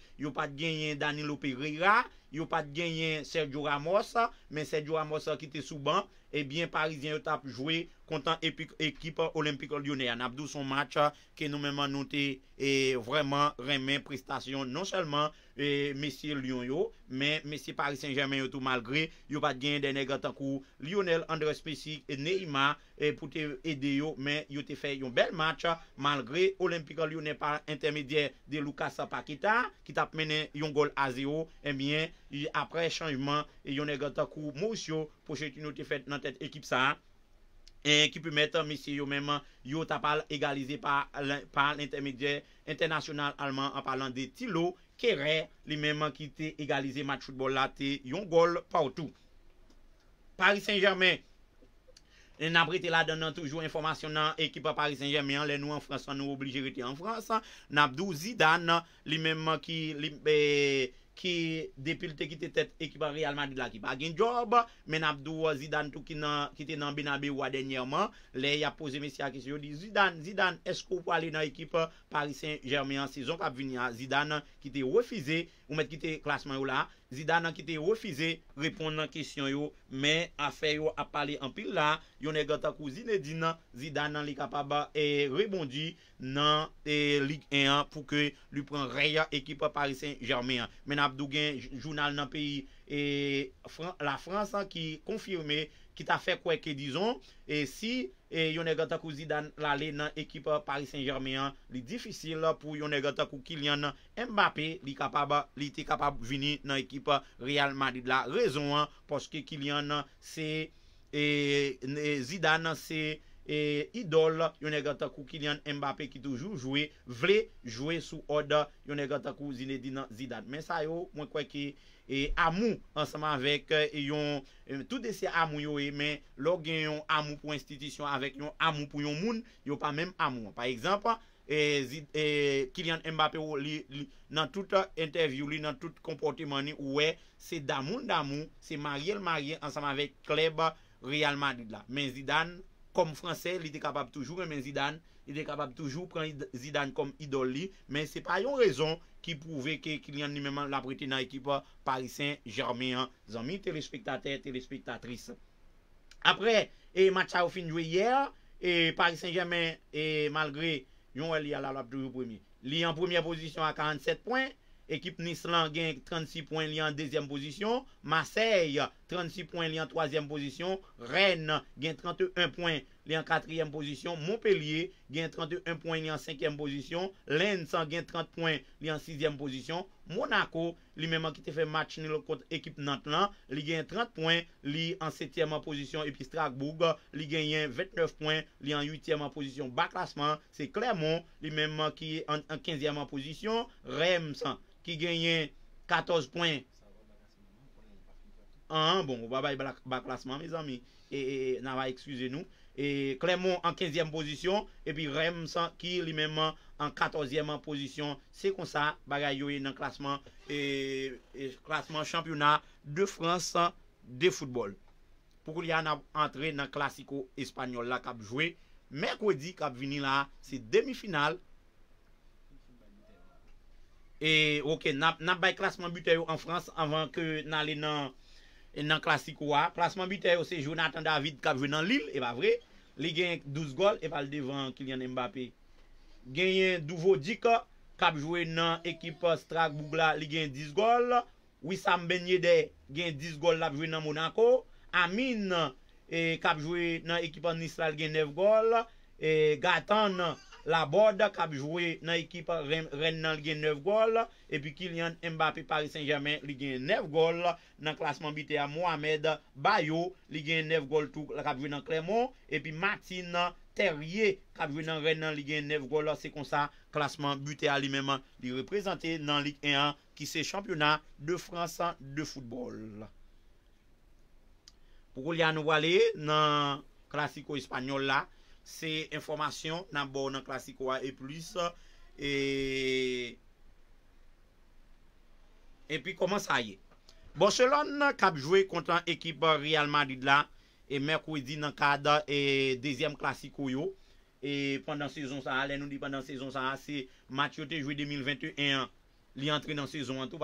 Danilo Pereira, yo pat genyen Sergio Ramos, men Sergio Ramos ki te souban, e bien Parisien yo tap jwe kontan ekip olympique Lyonnais, an ap dou son match ke nou menman note, e vreman remen prestasyon, non selman e, Messi Lyon yo, men Messi Paris Saint-Germain yo tou, malgre yo pat genyen dene gata kou, Lyonel, Andres Pessi, e Neyma, e, pou te ede yo, men yo te fe yon bel match, malgre olympique Lyonnais par intermedier de Lucas Paquita, ki tap menen yon gol a 0, e bien, apre chanjman, yon e gata kou mous yo pou chek yon nou te fet nan tet ekip sa e ekip me te misye yon menman yo tapal egalize pa l'intermedier internasyonal alman an palan de Tilo kere, li menman ki te egalize mat choutbol la te yon gol poutou Paris Saint-Germain e nabri te la donan toujou informasyon nan ekipa Paris Saint-Germain le nou an Fransan, nou oblige rete an Fransan Nabdou Zidane li menman ki li menman eh, ki depilte euh, ki te tet ekipa realman di la ki bagen job men ap do Zidane tou ki te nanbe nanbe wadenye man, le ya pose mesi a kesyon di Zidane, Zidane esko pou ale nan ekipa Paris Saint-Germain sezon kap vini a Zidane ki te refize Ou met ki te klasman yo la, zida nan ki te refize, reponde nan kesyon yo, men afe yo a pale an pil la, yon e gata kou zine di nan, zida nan li kapaba e rebondi nan e lik en an pou ke li pren reya ekipa Paris Saint-Germain. Men ap dou gen jounal nan pi, e la Fransa ki konfirme ki ta fe kweke dizon, e si... E yon e gata kou Zidane lale nan ekip Paris Saint-Germain li difisil pou yon e gata kou Kylian Mbappé li te kapab vini nan ekip Real Madrid. La rezon, poske Kylian se... E, Zidane se... e idol yon e gata kou Kylian Mbappé ki toujou joué vle joué sou oda yon e gata kou zine di nan Zidane men sa yo mwen kweke e amou ansama vek e, yon e, tout de se amou yo e men log gen yon amou pou institisyon avèk yon amou pou yon moun yo pa men amou pa ekzampan e, Kylian Mbappé li nan tout interview li nan tout komportimoni ouè se damoun damou se marye l marye ansama vek kleb realmanid la men Zidane kom franse li de kapab toujou remen Zidane, li de kapab toujou pren Zidane kom idoli, men se pa yon rezon ki pouve ki li an ni menman la priti nan ekipa Paris Saint-Germain, zanmi telespektater, telespektatris. Apre, e matcha ou finjwe yer, e Paris Saint-Germain, e malgre yon wè li alalap toujou premi, li an premye posisyon a 47 poin, Ekip Nislan gen 36 poin li an dezyem pozisyon. Masey 36 poin li an tozyem pozisyon. Ren gen 31 poin li an katryem pozisyon. Montpellier gen 31 poin li an senkyem pozisyon. Lensan gen 30 poin li an sixyem pozisyon. Monaco li menman ki te fe match ni lo kont ekip Nantlan. Li gen 30 poin li an setyem pozisyon. Epistrak Bouga li gen yen 29 poin li an yutyem pozisyon. Baklasman se Clermont li menman ki an kenzyem pozisyon. Remsant. Ki genyen 14 poin. An, bon, ou ba baye ba klasman, me zanmi. E, e, e, nan va ekskuse nou. E, Clément en 15e pozisyon. E pi Rems, ki li menman en 14e pozisyon. Se kon sa, bagay yoye nan klasman. E, klasman championat de Fransan de football. Poukou li an ap entre nan klasiko espanyol la kap jwe. E, Merkodi kap vini la se demi final. E ok, nap bay klasman buteyo an Frans avan ke nan klasik wwa. Klasman buteyo se Jonathan David kapjwe nan Lille, e pa vre. Li gen 12 gol, e pa l devan Kylian Mbappé. Genyen Douvodik, kapjwe nan ekipa Strak Bougla, li gen 10 gol. Wissam Benyede, gen 10 gol apjwe nan Monaco. Amin, e, kapjwe nan ekipa Nisral, gen 9 gol. E Gatan, nan. La Borde kap jowe nan ekip ren nan ligyen 9 gol E pi Kylian Mbappe Paris Saint-Germain ligyen 9 gol Nan klasman bute a Mohamed Bayo ligyen 9 gol tout la kap ven nan Clermont E pi Martin Terrier kap ven nan ren nan ligyen 9 gol Se kon sa klasman bute a li menman li represente nan Ligue 1 Ki se championa de France de football Poukou li anou wale nan klasiko espanyol la Se informasyon nan bo nan klasiko a e plus E E pi koman sa ye Bon selon nan kap jwe kontan ekip Rialman did la E merkwedi nan kada e Dezyem klasiko yo E pandan sezon sa a Le nou di pandan sezon sa a Se matyote jwe 2021 Li antre nan sezon an tou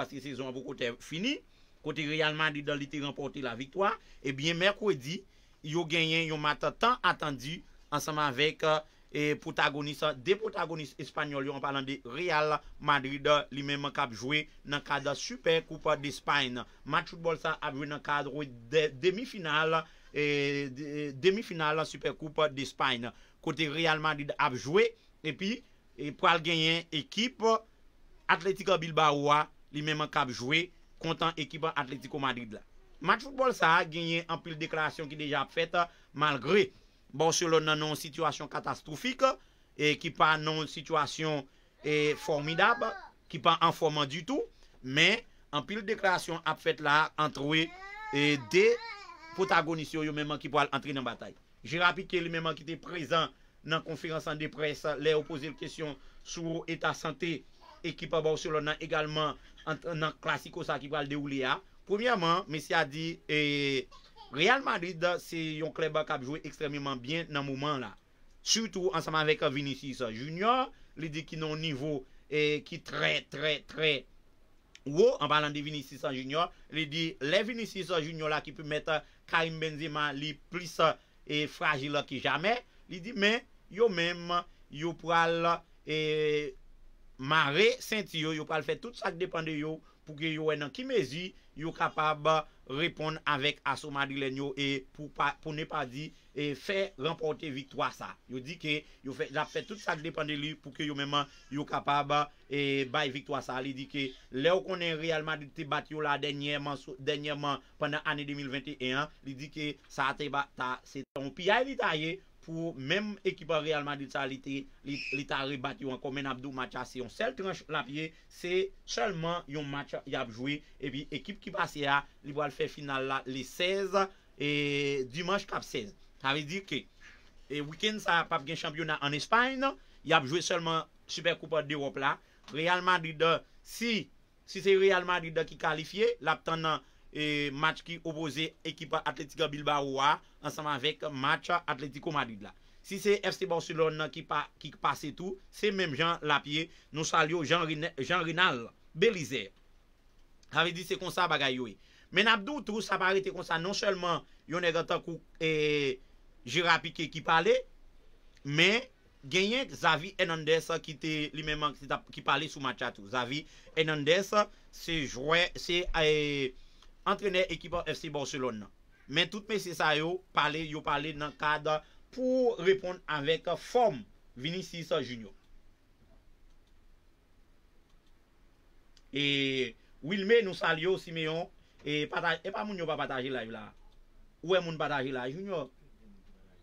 Kote rialman did la E biye merkwedi Yo genyen yo mat tan atan di Anseman vek euh, protagonist, de protagonist espanyol yo an palan de Real Madrid li menman kap jwe nan kadre Supercoupe de Spain. Match football sa ap jwe nan kadre demi-final Supercoupe de Spain. Kote Real Madrid ap jwe epi pral genyen ekip Atletico Bilbao li menman kap jwe kontan ekip Atletico Madrid la. Match football sa genyen an pil deklarasyon ki deja ap fete malgre. Barcelona nan nan sitwasyon katastrofik, e ki pa nan sitwasyon e, formidab, ki pa anforman du tou, men, an pil dekreasyon ap fet la, an trouwe e, de potagonisyon yo menman ki po al antri nan batay. Je rapike li menman ki te prezant nan konferansan de pres, le opoze le kesyon sou etat sante, e ki pa Barcelona egalman nan klasiko sa ki po al de ou li a. Premiaman, mesya di, e, Real Madrid se yon kleb akab jowe ekstremiman byen nan mouman la. Soutou ansaman vek Vinicius Junior, li di ki nou nivou ki eh, tre tre tre. Ou, an palan di Vinicius Junior, li di le Vinicius Junior la ki pou met Karim Benzema li plisa e eh, fragila ki jame. Li di men, yo men, yo pral mare senti yo, yo pral fet tout sa depande yo pou ge yo enan ki mezi. yo kapab repon avèk asoma di lènyo e pou ne pa di e fè rempote vitwa sa. Yo di ke, yo fè tout sa depande li pou ke yo mèman yo kapab e bay vitwa sa. Li di ke, lè ou konen realman di te bat yo la denyèman pendant anè 2021, li di ke, sa te bat ta seton. Pi a evitayè, pou menm ekipa realman dit sa li ta rebat yon, komen abdou matcha se yon sel tranche lapye, se selman yon matcha yon apjouye, e pi ekip ki pase ya, li wale fe final la, li 16, e dimanche kap 16, ta ve di ke, e wikend sa pap gen championa an Espany, yon apjouye selman Supercoupe d'Europe la, realman dit da, si se realman dit da ki kalifiye, la ap tan nan, E mat ki opoze ekipa atletika Bilbao wa Ansama vek mat atletiko Madid la Si se FC Barcelona ki pase tou Se menm jan la pie Non sal yo jan Rinal Belize Havi di se konsa bagay yoy Men ap do tou sa pare te konsa Non selman yon e gata kou Jirapike ki pale Men genyen Zavi Enandesa ki te Li menman ki pale sou matcha tou Zavi Enandesa se jwè Se ee Entrenè ekipa FC Barcelon nan. Men tout mè sè sa yo pale, yo pale nan kada pou repond anvek form Vinicius Junior. E Wilme nou sal yo simè yon, e pataj, e pa moun yo pa pataj ilayf la? Ou e moun pataj ilayf Junior?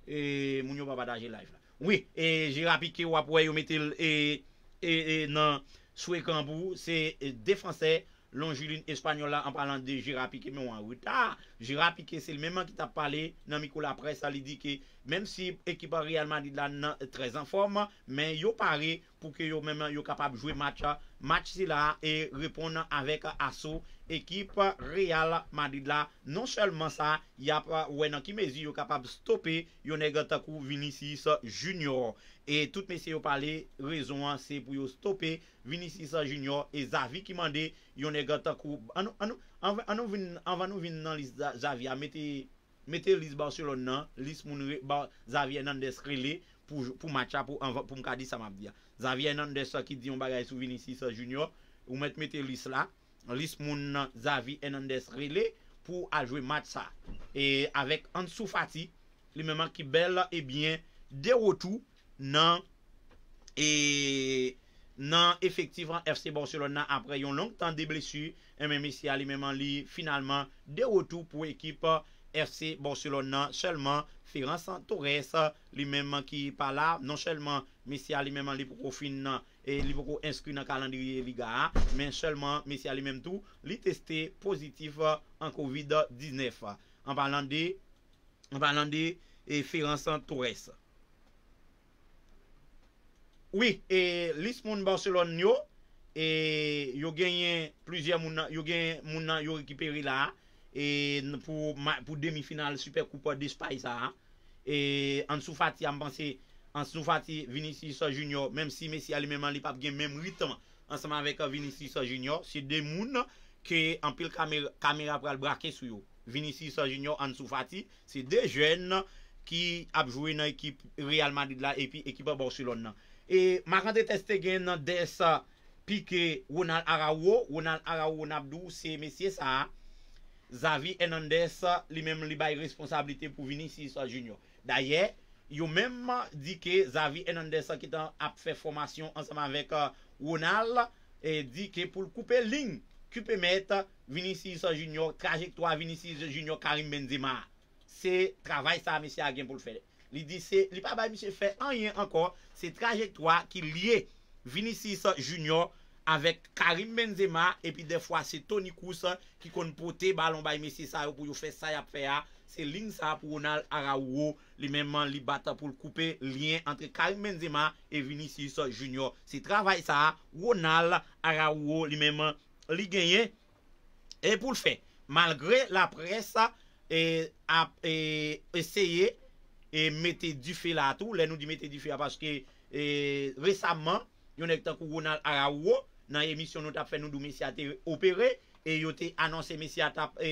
E moun yo pa pataj ilayf la? Oui, e jè rapikè wap wè yo metil e nan sou ekran bou, se defansè, lon jilin espanyol la an palan de jirapike men ou an ah, wita jirapike se l menman ki ta pale nan mikou la pres sa li dike Mem si ekipa real madid la nan trez inform, men yo pare pou ke yo menman yo kapab jwe match si la e repon nan avek aso ekipa real madid la. Non selman sa, ya pra wè nan ki mezi yo kapab stoppe yon e gata kou Vinicis Junior. Et tout mesi yo pale, rezon an se pou yo stoppe Vinicis Junior e zavi ki mande yon e gata kou. An nou vin nan li zavi a meti... Mete lis barcelon nan, lis moun zavi enandes rele pou matcha pou mkadi sa map diya. Zavi enandes sa ki diyon bagay souvin isi sa junior, ou met mete lis la, lis moun zavi enandes rele pou ajwe matcha. E avek ansou fati, li menman ki bel eh e bien derotou nan efektivan FC Barcelona apre yon longtan de blesu, MMSI a li menman li finalman derotou pou ekipa. FC Barcelon nan chelman Ferran Santores Li menman ki pala Non chelman mesya li menman li poko fin nan Li poko inskri nan kalandri li ga Men chelman mesya li menm tou Li testi pozitif an COVID-19 An palan di Ferran Santores Ouye Lis moun Barcelon yo Yo genyen Yo genyen moun nan yo rekiperi la E pou demi final Super Cooper Despay ah, sa ah. ha. E Ansou Fati ampansi, Ansou Fati, Vinicius Jr. Mem si Messi alimeman li pap gen mem ritm ansama vek uh, Vinicius Jr. Se de moun ke anpil kamera pral brake sou yo. Vinicius Jr. Ansou Fati, se de jen ki apjouye nan ekip realman di la ekipa Borselon nan. E makante teste gen des pike Ronald Araouo. Ronald Araouo napdou se Messi sa ha. Ah, Zavi Enandesa li mèm li bay responsabilite pou Vinicius Junior. Dayè, yo mèm di ke Zavi Enandesa ki tan ap fè formasyon ansèm avèk Wonal, uh, e di ke pou l koupe lin, koupe met Vinicius Junior, trajektoi Vinicius Junior Karim Benzema. Se travay sa, misè agen pou l fè. Li di se, li pa bay misè fè, an yè ankon, se trajektoi ki liye Vinicius Junior, Avèk Karim Benzema, epi de fwa se Tony Kousa Ki kon pote balon bay Messi sa yo pou yo fè sa yap fè ya Se lin sa pou Ronald Araouo Li menman li bat pou l koupe Lien antre Karim Benzema E Vinicius Junior Se travay sa, Ronald Araouo Li menman li genye E pou l fè, malgré la pres e, e Eseye E mette di fè la tout Lè nou di mette di fè la Vè e, samman, yon ekta kou Ronald Araouo nan emisyon nou tap fè nou dou Messi a te operè e yo te anonsè Messi a tap e,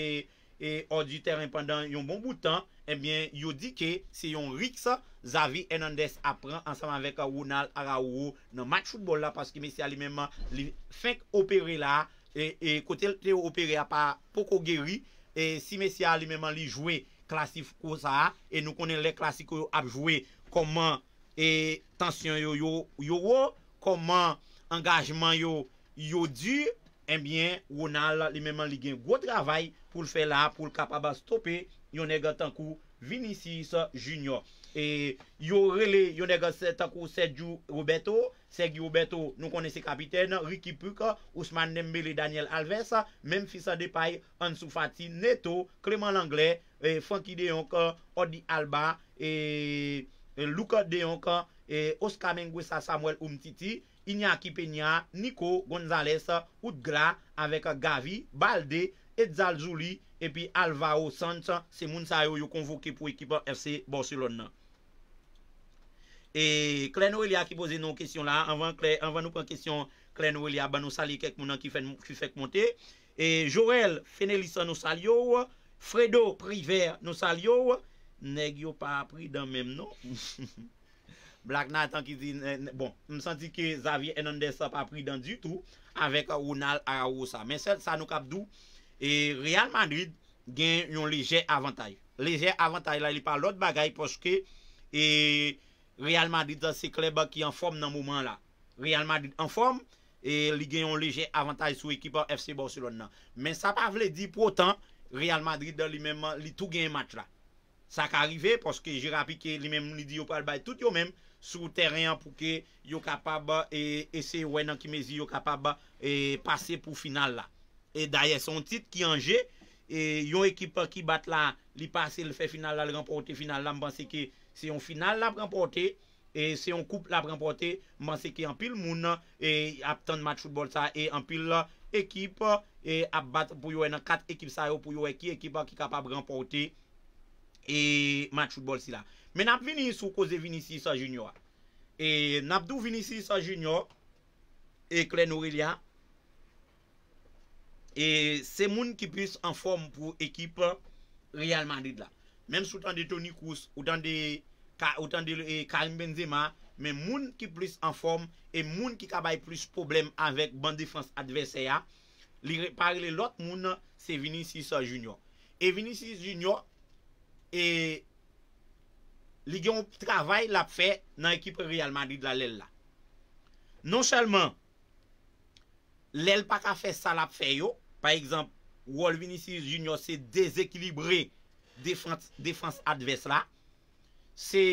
e ordi teren pandan yon bon boutan ebyen eh yo di ke se yon riks Zavi Hernandez apren ansama vek a Ronald Araou nan match football la paske Messi a li mèman li fèk operè la e, e kote l te operè a pa poko geri e si Messi a li mèman li jwè klasif kwa sa e nou konen le klasik yo ap jwè koman e tansyon yo yo yo yo koman Angajman yo, yo di, enbyen, eh wonal, li menman li gen gwo travay, pou l fe la, pou l kapaba stope, yon e gen tankou Vinicius Junior. E, yo rele, yon e gen tankou Sergio Roberto, Sergio Roberto, nou konese kapiten, Ricky Puka, Ousmane Nembele, Daniel Alves, menm fisa depay, Ansou Fati, Neto, Clement Langley, Fanky Deonka, Odi Alba, Luka Deonka, E, Oskar Mengwesa, Samuel Umtiti, Iñaki Peña, Niko, Gonzales, Utgra, avèk Gavi, Balde, Edzal Zouli, epi Alvao Sant, se moun sa yo yo konvoke pou ekipa FC Borselon nan. E, Klen Oelia ki pose nou kesyon la, anvan nou pen kesyon Klen Oelia, ban nou sali kek mounan ki fèk monte. E, Jorel Fenelisa nou sali yo, Fredo Priver nou sali yo, neg yo pa pri dan mem nan. Mf, mf, mf. Black Knight an ki di, bon, m senti ki Xavier Hernandez sa pa pri dan di tou, avek euh, Ronald Araosa. Men sel, sa nou kap dou, e Real Madrid gen yon leje avantay. Leje avantay la, li pa lot bagay, poske, e Real Madrid se kleba ki an form nan mouman la. Real Madrid an form, e li gen yon leje avantay sou ekipa euh, FC Barcelona nan. Men sa pa vle di, potan, Real Madrid li tou gen yon match la. Sa ka rive, poske, jirapi ke li men mouni di yo pal bay, tout yo menm, Sou teryen pou ke yo kapab e, e se yon wè nan ki mezi yo kapab e pase pou final la. E daye son tit ki anje, e, yo ekip ki bat la li pase le fe final la, le remporte final la, mban se ki se yon final la remporte, e se yon koup la remporte, mban se ki anpil moun, e ap tan mat choutbol sa, e anpil ekip, e ap bat pou yo wè nan kat ekip sa yo pou yo ekip, ekip ki kapab remporte, e mat choutbol si la. Men ap vini sou kouze Vinicius Junior. E napdou Vinicius Junior, e Klen Aurelia, e se moun ki pise en form pou ekip, realman didla. Men sou tan de Tony Kous, ou tan de e, Karim Benzema, men moun ki pise en form, e moun ki kabaye pise problem avek bandifans adveseya, li repari le lot moun, se Vinicius Junior. E Vinicius Junior, e... li gen yon travay la pfe nan ekip realman did la lèl la. Non chalman, lèl pa ka fè sa la pfe yo, pa ekzamp, wòl Vinicius Junior se dezekilibre defans adves la, se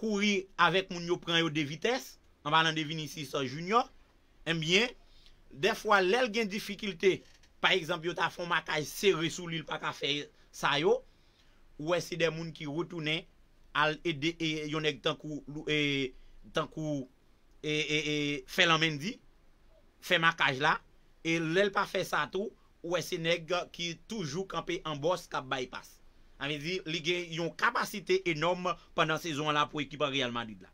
kouri avèk moun yo pran yo de vites, an banan de Vinicius Junior, enbyen, eh defwa lèl gen difikilte, pa ekzamp, yon ta fon makaj se resou lèl pa ka fè sa yo, wè se de moun ki rotounen, al ede e, yon neg tan kou e, tan kou e, fe lamen di fe makaj la e lel pa fe sa tou wè se neg ki toujou kanpe anbos kap baypas li gen yon kapasite enom pandan sezon la pou ekipa realman di la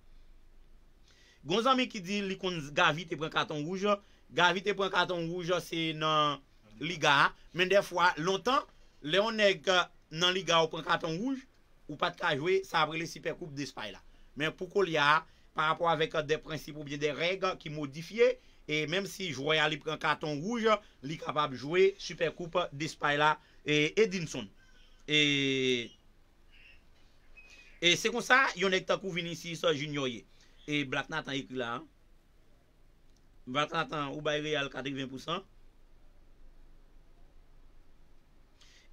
gonzame ki di li konz gavite pran katon rouj gavite pran katon rouj se nan liga a men defwa lontan le yon neg nan liga ou pran katon rouj Ou pat ka jwe, sa aprele Supercoupe de Spaila. Men pou ko li a, par rapport avek euh, de prinsip ou biye de reg, ki modifiye, e menm si jwoy a li pren karton rouj, li kapab jwe Supercoupe de Spaila e Edinson. E se kon sa, yon ek takou vini si sa juniorye. E Blaknatan ek li la. Blaknatan ou bayri al kadek 20%.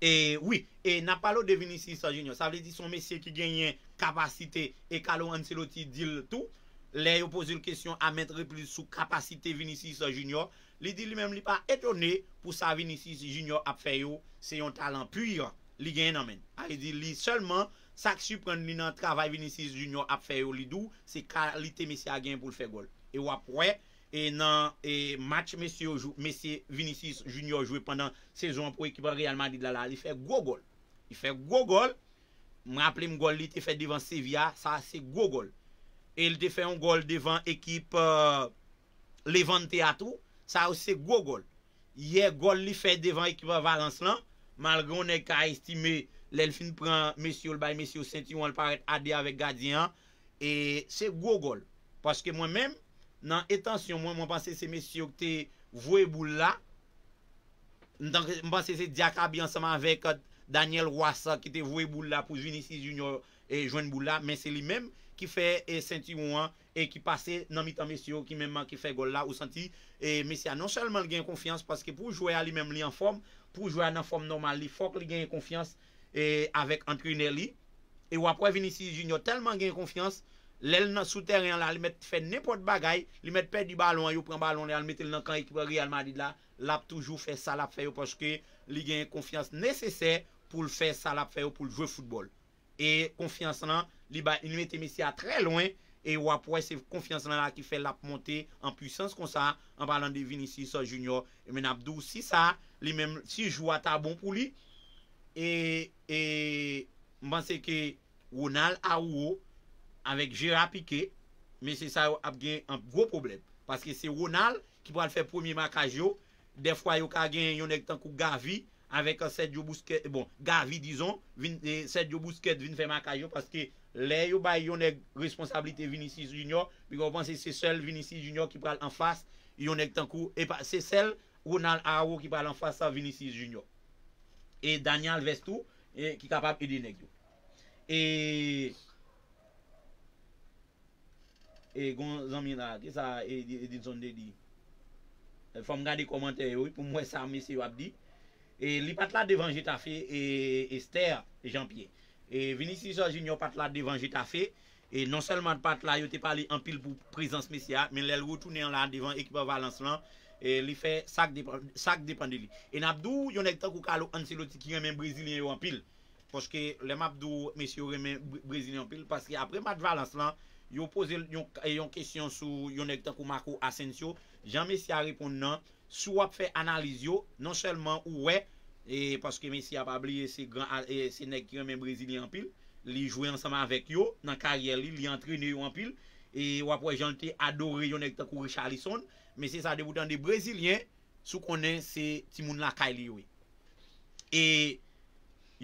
E oui, e na palo de Vinicius Junior, sa vle di son mesye ki genyen kapasite e ka lo anse loti dil tou, le yo pose l kesyon a metre plus sou kapasite Vinicius Junior, li di li mem li pa etone pou sa Vinicius Junior ap feyo se yon talant puyo, li genyen namen. A li di li seulement sa ki su pren li nan travay Vinicius Junior ap feyo li dou, se kalite mesye a genyen pou l fey gol. E nan e match messie Vinicius Junior jouè pandan sezon pou ekipa realman di dalal, li fè go gol. Li fè go gol. Mraple m gol li te fè devan Sevilla, sa se go gol. E li te fè m gol devan ekipa euh, Levanteatou, sa se go gol. Ye gol li fè devan ekipa Valence lan, malgrou nek a estimé lèl fin pran messi oul bay messi oul senti oul paret adi avèk gadi an. E se go gol. Paske mwen mèm, nan etansyon mwen mwen panse se mesiyo uh, ki te vwe bou la, nan mwen panse se diaka biansama vek Daniel Ouassa ki te vwe bou la pou Vinicius Junior e jwen bou la, men se li menm ki fe senti mwen, e ki pase nan mitan mesiyo ki menman ki fe gol la ou senti, e eh, mesi a non chalman gen konfians, paske pou jwe a li menm li an form, pou jwe a nan form normal li, fok li gen konfians, e avek antreine li, e wapre Vinicius Junior telman gen konfians, Lèl nan sou teryen la, li met fè nepot bagay, li met pè di balon, yo pren balon, li al met el nan kan ekibèri al madid la, lap toujou fè salap fè yo, pòske li gen yon konfians nesesè pou l fè salap fè yo pou l jwè foutbol. E konfians nan, li met emisi a trè loin, e wap wè se konfians nan la ki fè lap monte an pwisans kon sa, an palan de Vinicius Jr. E men ap dou si sa, si jwa ta bon pou li, e, e mbanse ke Ronald Aouo, avèk Gera Piqué, mè se sa ap gen an gwo problem, paske se Ronald ki pral fè premier makaj yo, defwa yo ka gen yonèk tankou Garvy, avèk an sè diyo Bousquet, bon, Garvy dizon, sè diyo Bousquet vin fè makaj yo, paske lè yo bay yonèk responsabilite Vinicius Junior, bi gwa pwansè se sel Vinicius Junior ki pral an fass, yonèk tankou, se sel Ronald Aro ki pral an fass sa Vinicius Junior, e Daniel Vestou, ki kapap edi yonèk yo. E... e gon zanmine la, ke sa edi zonde di e fom gade komante yo, pou mwen sa mese yo ap di e li pat la devan jetafi e, e ster jampye e venisi sa jinyo pat la devan jetafi e non selman pat la yo te pali anpil pou prezans mesia men lelgo tounen la devan ekipa valans lan e li fe sak depande li e napdou yon ek tak ou kalou ansi loti ki remen brezilyen yo anpil poske lemap do mesi yo remen brezilyen yo anpil, paske apre mat valans lan yo pose yon kesyon eh, sou yon ekta kou Mako Asensyo, jan Messi a reponde nan, sou wap fe analize yo, non selman ou we, e paske Messi a pabliye se eh, nek kiremen Brezilyen pil, li jwe ansama avek yo, nan karyer li, li antrene yo an pil, e wap wajante adori yon ekta kou Richarlison, Messi sa devoutan de Brezilyen, sou konen se timoun la kalyi we. E...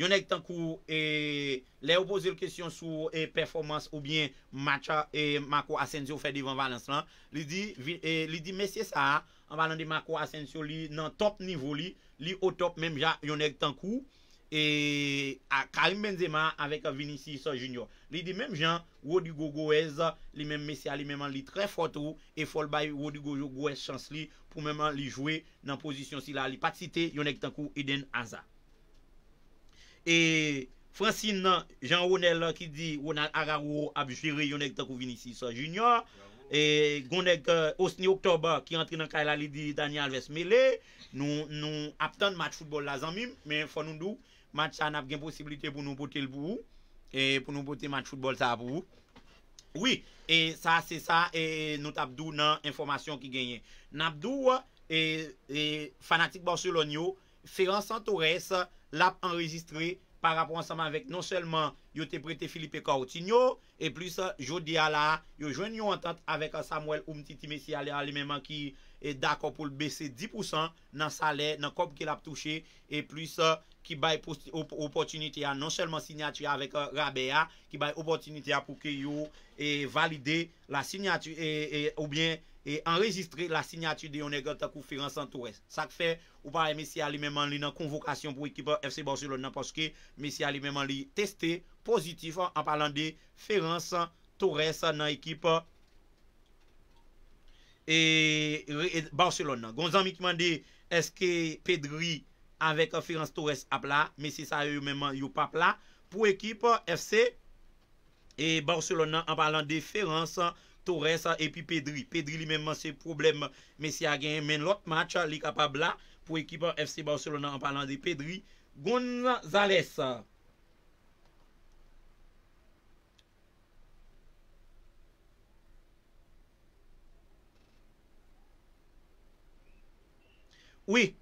Yonèk tankou, e, lè ou pose l kèsyon sou e performans ou bien matcha e Mako Asensio fè divan valans lan. Li di mesye sa, an valan di Mako Asensio li nan top nivou li, li o top mèm jan Yonèk tankou, e Karim Benzema avèk Vinicius Junior. Li di mèm jan, Wodigo Goez, li mèm mesye a li mèman li trè fote ou, e fol bay Wodigo Goez chans li pou mèman li jwe nan posisyon si la. Li pati site, Yonèk tankou Eden Aza. E Francine nan Jean Ronel ki di Ronald Agarou, Abjiri Yonek Takou Vinicis Junior E Gondek euh, Osni Oktober Ki entre nan Kaila Lidi Daniel Vesmele Nou aptan mat choutbol la zanmim Men fon nou nou Mat sa nap gen posibilite pou nou pote l pou ou E pou nou pote mat choutbol sa ap ou Oui E sa se sa E nou tap dou nan informasyon ki genye Nap dou e, e Fanatik Barcelonio Ferran Santores l ap enregistre par rapport anseman vek non selman yo te prete Filipe Coutinho, e plus jodi ala yo jwen yo entante avek a Samuel Umtiti Mesiali alimeman ki e dako pou l bese 10% nan salè, nan kop ki l ap touche, e plus ki baye opotunitya non selman sinyatuya avek euh, Rabeya, ki baye opotunitya pou ke yo valide la sinyatuye ou bien... E anregistre la sinyatide yon e gata kou Ferencantoures. Sak fe ou pare mesi a li menman li nan konvokasyon pou ekipa FC Barcelonan. Poske mesi a li menman li teste pozitif an palan de Ferencantoures nan ekipa Barcelona. Gonzan mi ki mande eske Pedri avèk Ferencantoures ap la. Mesi sa yo menman yo papla pou ekipa FC Barcelonan an palan de Ferencantoures. Tores a epi Pedri Pedri li menman se problem Mesi agen men lot match a li kapab la Pou ekip FC Barcelona en parlant de Pedri Gon Zalès Oui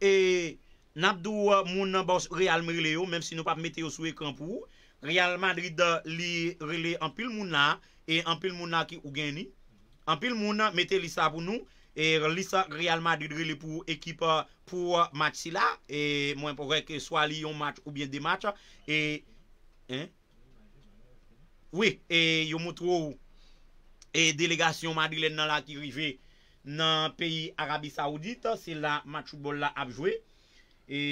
Napdou euh, moun nan boss Real Merileo Mem si nou pap meteo sou ekran pou Real Madrid euh, li rele anpil moun la, e anpil moun la ki ou geni, anpil moun la mette lisa pou nou, e lisa Real Madrid rele pou ekipa euh, pou euh, match si la, e mwen pou reke swa li yon match ou bien de match, e... Hein? Oui, e yon moutrou, e delegasyon madrilè nan la ki rive, nan peyi Arabi Saoudite, si la match ou bol la apjwe, e...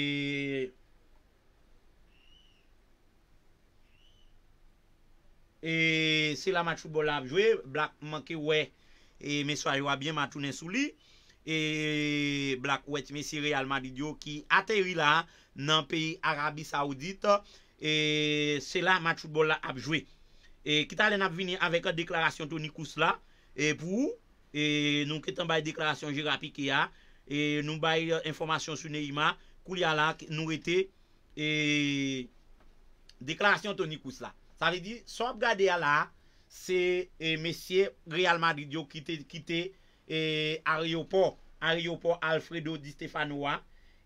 E se la matrou bol la apjwe, blak manke wè, mè swaj wè bien matounen sou li, e blak wè ti mè sirè alman di diyo ki atèri la, nan peyi Arabi Saoudite, e se la matrou bol la apjwe. Kit alè nap vinè avèk deklarasyon tonikous la, pou nou ketan bay deklarasyon jirapik ya, nou bay informasyon sou ne ima, kou li alak nou rete deklarasyon tonikous la. Sa li di, so ap gade a la, se mesye real Madrid yo kite, kite eh, a riyopo, a riyopo Alfredo Di Stefano a,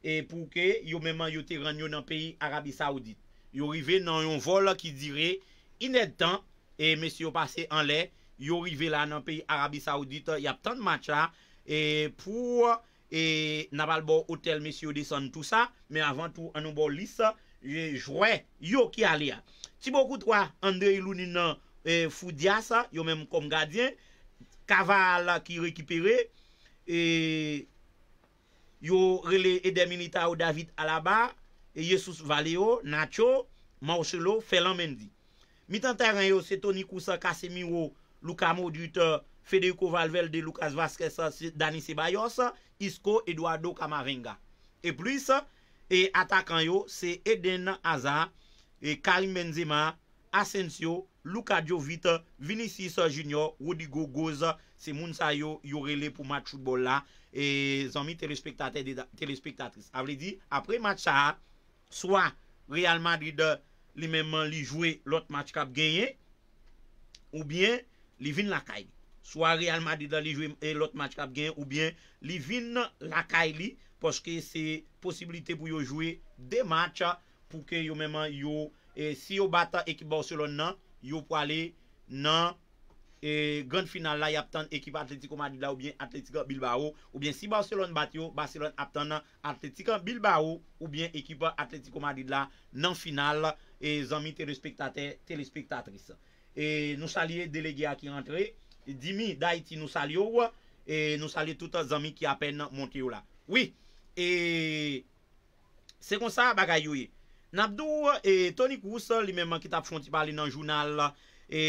e pou ke yo meman yo te ranyo nan peyi Arabi Saoudite. Yo rive nan yon vol ki dire, inèd tan, e mesye yo pase an eh, eh, le, yo rive la nan peyi Arabi Saoudite, ya ptan match la, e pou, e nabal bo hotel mesye yo desen tout sa, men avan tou an nou bo lis, jwè, yo ki a li a. Ti boku twa, André Ilounine foudia sa, yo mèm kom gadyen, kaval ki rekipere, e, yo rele Edemilita ou David Alaba, Yesus e, Valeo, Nacho, Mauchelo, Félan Mendy. Mitantèren yo se Tonikousa Kasemi ou Loukamo Dut, Fedeiko Valvel de Lucas Vasquez dani se bayon sa, Isko Edouardo Kamaringa. E plus, e atakan yo se Eden Hazard, E Karim Benzema, Asensio, Luka Djovita, Vinicis Junior, Rodigo Goza, Simon Sayo, Yorele pou match football la, et zanmi telespektatris. A vle di, apre match sa, swa realman di da li menman li jwe lot match kap genye, ou bien li vin la kay li. Swa realman di da li jwe eh, lot match kap genye, ou bien li vin la kay li, poske se posibilite pou yo jwe de match a, pou ke yon menman yon, e si yon bat ekip Barcelon nan, yon pou ale nan, ee, gand final la, yaptan ekip atletiko madid la, ou bien atletika Bilbao, ou bien si Barcelon bat yon, Barcelon aptan nan, atletika Bilbao, ou bien ekip atletiko madid la, nan final la, ee, zami telespektatris. E, nou sali e delegya ki rentre, ee, Dimi, Daity nou sali ou, ee, nou sali tout zami ki apen monti ou la. Oui, ee, se kon sa bagay ou ye, Nabdou e Tony Kous, li menman ki tap fwanti pali nan jounal e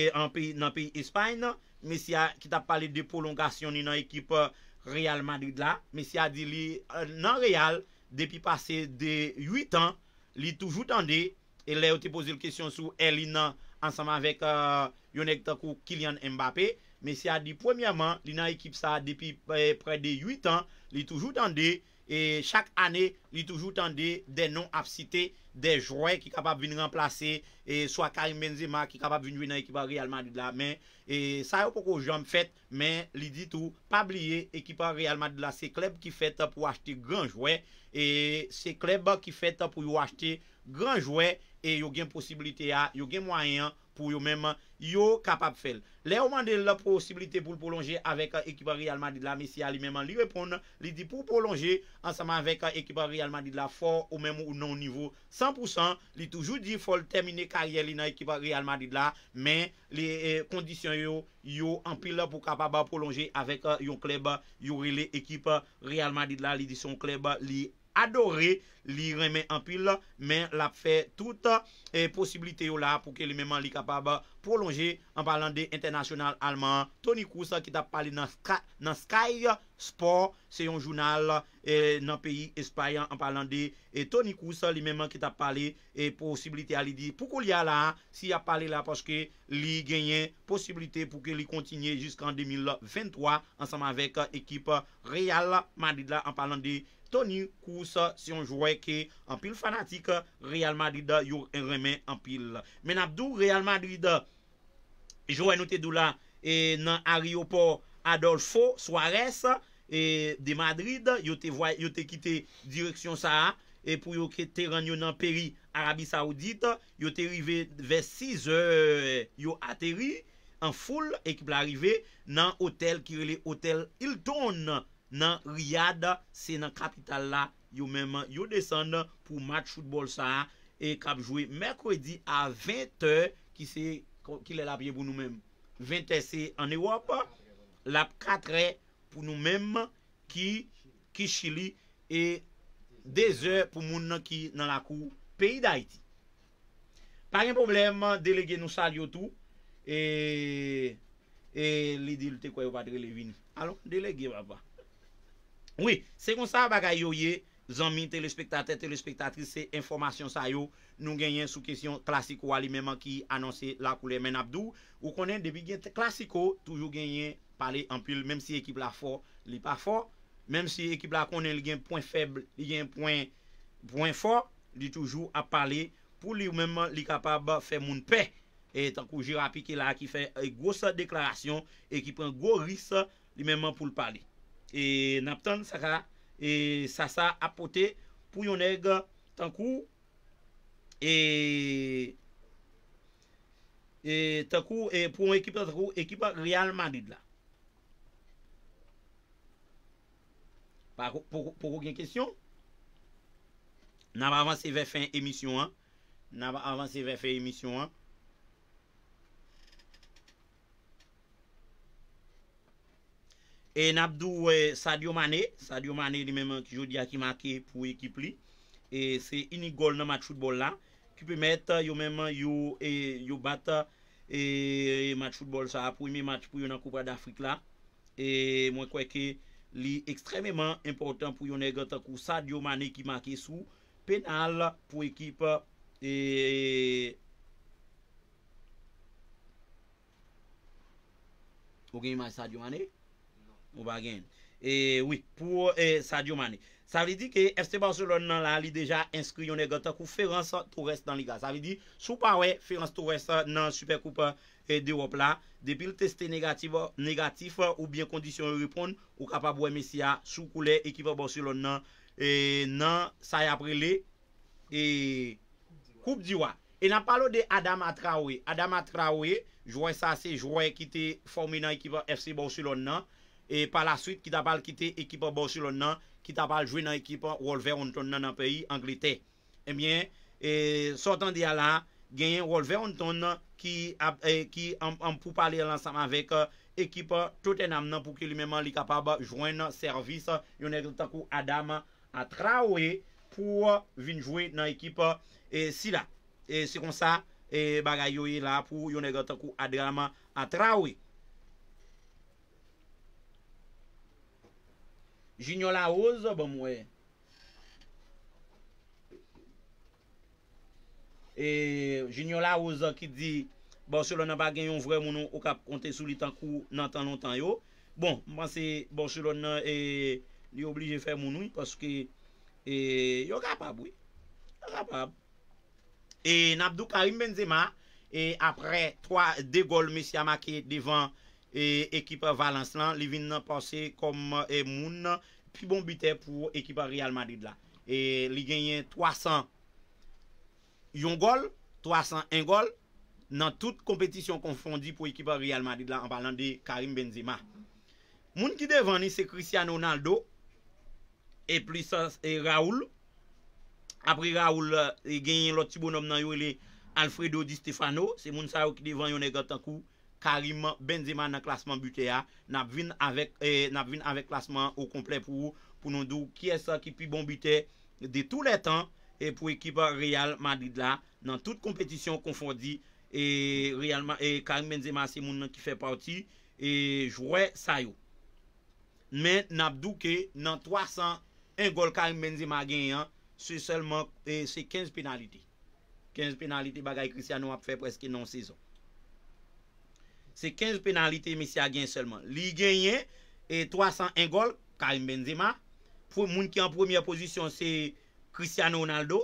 nan peyi Espany nan, mi siya ki tap pali de polongasyon nan ekip uh, Real Madrid la, mi siya di li uh, nan Real, depi pase de 8 an, li toujou tande, e le ou te pose l kesyon sou el li nan ansama vek uh, Yonek Takou Kylian Mbappe, mi siya di premiyaman, li nan ekip sa depi pre de 8 an, li toujou tande, E chak ane li toujou tande de non ap site de jwè ki kapap vin renplase e swa Karim Benzema ki kapap vin vin nan ekipa realman di la men. E sa yo poko jom fet men li ditou pa bliye ekipa realman di la se kleb ki fet pou achete gran jwè. E se kleb ki fet pou yo achete gran jwè e yo gen posibilite a, yo gen mwayan. pou yo menman yo kapap fel. Le ouman de la posibilite pou l'poulonger avek ekipa realman didla, misi a li menman li repond, li di pou l'poulonger ansaman avek ekipa realman didla for ou menmo ou non nivou. 100% li toujou di fol termine karyer li nan ekipa realman didla, men li e, kondisyon yo, yo anpil la pou kapap ba l'poulonger avek yon kleb yori le ekipa realman didla, li disyon kleb li Adore li remen anpil Men la fe tout Posibilite yo la pou ke li menman li kapab Prolonje anpalan de Internasyonal alman Tony Kousa ki ta pale nan Sky Sport se yon jounal Nan peyi espayan anpalan de Tony Kousa li menman ki ta pale Posibilite a li di pou kou li a la Si a pale la pou ke Li genyen posibilite pou ke li kontinye Juskan 2023 Ansama vek ekip real Man did la anpalan de Tony Kous si yon jwè ke anpil fanatik, Real Madrid yon remè anpil. Men apdou, Real Madrid jwè nou te dou la nan ariopor Adolfo Soares de Madrid, yon te kite direksyon sa a, epou yon ke teran yon anperi Arabi Saoudite, yon te rive ve 6 yo ateri an foul e kib la rive nan hotel Kirele Hotel Hilton. nan Riyad, se nan kapital la, yo menman, yo desanda, pou mat choutebol sa, e kapjoui Merkwedi a 20h, ki se, ki le lap ye pou nou menm, 20h se an Ewop, lap 4h, pou nou menm, ki, ki Chili, e, 10h pou moun nan ki nan la kou, peyi da iti. Pari en problem, delege nou sal yo tou, e, e, alon, delege wapwa, Oui, se kon sa bagay yo ye, zanmi telespektate, telespektatise, se informasyon sa yo, nou genyen sou kesyon klasiko wali menman ki anonsi la koule men abdou. Ou konen debi gen klasiko, toujou genyen pale ampil, menm si ekip la for li pa for, menm si ekip la konen li gen point feble, li gen point for, li toujou ap pale pou li menman li kapab fe moun pe, etan kou jir apike la ki fe e gos deklarasyon, e ki pren gwo ris li menman pou l pale. E naptan sakala, e sasa apote pou yon ega tan kou, e, e tan kou, e pou yon ekipa tan kou, ekipa realmanid la. Paro pou kwen kwen kwen, nan pa avansi ve fe emisyon an, nan pa avansi ve fe emisyon an. E nabdou Sadio Mane, Sadio Mane li menman ki jodia ki make pou ekip li. E se inigol nan mat choutbol la. Ki pe met yo menman yo bat mat choutbol sa apou ime mat pou yon an koupa da Afrik la. E mwen kweke li ekstrememan important pou yon e gata kou Sadio Mane ki make sou. Penal pou ekip. O gen yon man Sadio Mane. Ou bagen. E oui, pou e, Sadio Mane. Sa vi di ke FC Barcelon nan la li deja inskri yon negata kou Ferran Torres nan liga. Sa vi di sou pa we Ferran Torres nan Supercoupe d'Europe la. Depi l test negatif ou bien kondisyon yon repon ou kapabwe Messi a sou kou le ekiva Barcelon e, nan sa yapre le. E koup diwa. E nan palo de Adam Atrawe. Adam Atrawe, jouen sa se jouen ki te formi nan ekiva FC Barcelon nan. E pa la suite, ki ta pal kite ekipa borsilon nan, ki ta pal jwe nan ekipa wolve onton nan nan peyi, Anglite. Ebyen, eh e sotan di ala, genyen wolve onton nan ki am e, pou pale lansam avek e, ekipa touten nam nan pou ki li menman li kapab jwen nan servis yon e gote takou adama a trawe pou vin jwe nan ekipa e, sila. E se kon sa, bagay yo e la pou yon e gote takou adama a trawe. Jinyola Oza, bon mwen. E, Jinyola Oza ki di, Borsolona bagen yon vre mounon, Okap konten sou li tankou nan tan lontan yo. Bon, mwen se Borsolona e, li oblije fe mounoun, Paske, e, yo kapab, oui. Yo kapab. E, Nabdou Karim Benzema, E, apre, 3, 2 gol, Mesi Amake, devan, E ekipa Valenslan li vin nan pase kom e, moun nan Pi bon bitè pou ekipa Real Madrid la e Li genyen 300 yon gol, 301 gol Nan tout kompetisyon konfondi pou ekipa Real Madrid la An palan de Karim Benzema Moun ki devan ni se Cristiano Ronaldo E Raoul Apri Raoul genyen loti bonom nan yo Alfredo Di Stefano Se moun sa ou ki devan yon e gotan kou Karim Benzema nan klasman bute a Nap vin avek klasman Ou komple pou nou Ki e sa ki pi bon bute De tou le tan E pou ekipa Real Madrid la Nan tout kompetisyon konfondi E Karim Benzema se moun nan ki fe parti E jwè sayo Men nap dou ke Nan 301 gol Karim Benzema gen yon Se 15 penalite 15 penalite bagay Cristiano Ape fe preske non sezon Se 15 penalite, Messi a gen selman. Li gen yen, e 301 gol, Karim Benzema. Moun ki en premier position, se Cristiano Ronaldo.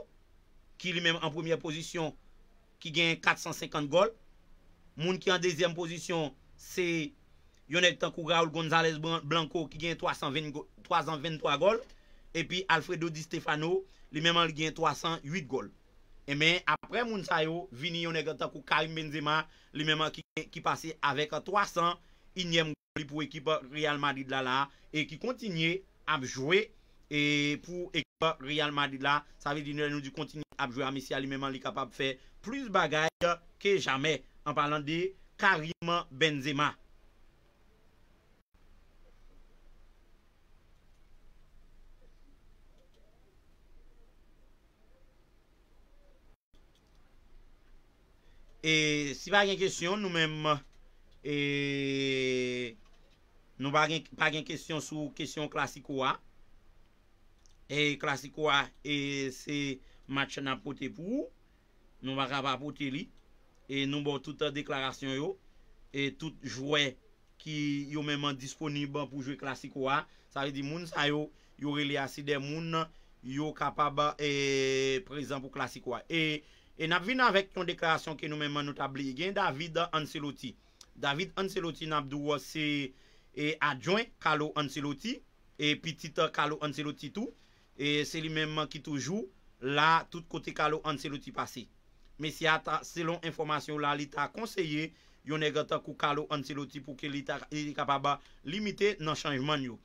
Ki li men en premier position, ki gen 450 gol. Moun ki en deuxième position, se Yonetanku Raoul González Blanco, ki gen 323 gol. E pi Alfredo Di Stefano, li men men gen 308 gol. Emen, apre Moun Sayo, vini yon e gata kou Karim Benzema, li menman ki pase avek 300, inye mwen li pou ekipa Real Madrid la la, e ki kontinye apjouye, e pou ekipa Real Madrid la, savi dinye nou di kontinye apjouye, amisya li menman li kapap fe plus bagaj ke jame, an palan de Karim Benzema. E, si pa gen kestyon nou menm, e, nou pa gen kestyon sou kestyon klasik ou a, e klasik ou a e, se match nan pote pou, nou pa raba pote li, e nou bon touta deklarasyon yo, e tout jwè ki yo menm disponible pou jwè klasik ou a, sa y di moun sa yo yore li aside moun yo kapaba prezen pou klasik ou a. E nap vina vek ton deklarasyon ke nou menman nou tabli gen David Ancelotti. David Ancelotti nap dou se e, adjouen Kalo Ancelotti. E pi tit Kalo Ancelotti tou. E se li menman ki toujou la tout kote Kalo Ancelotti pase. Me si ata selon informasyon la li ta konseye yon e gata kou Kalo Ancelotti pou ke li ta kapaba limite nan chanjman yo.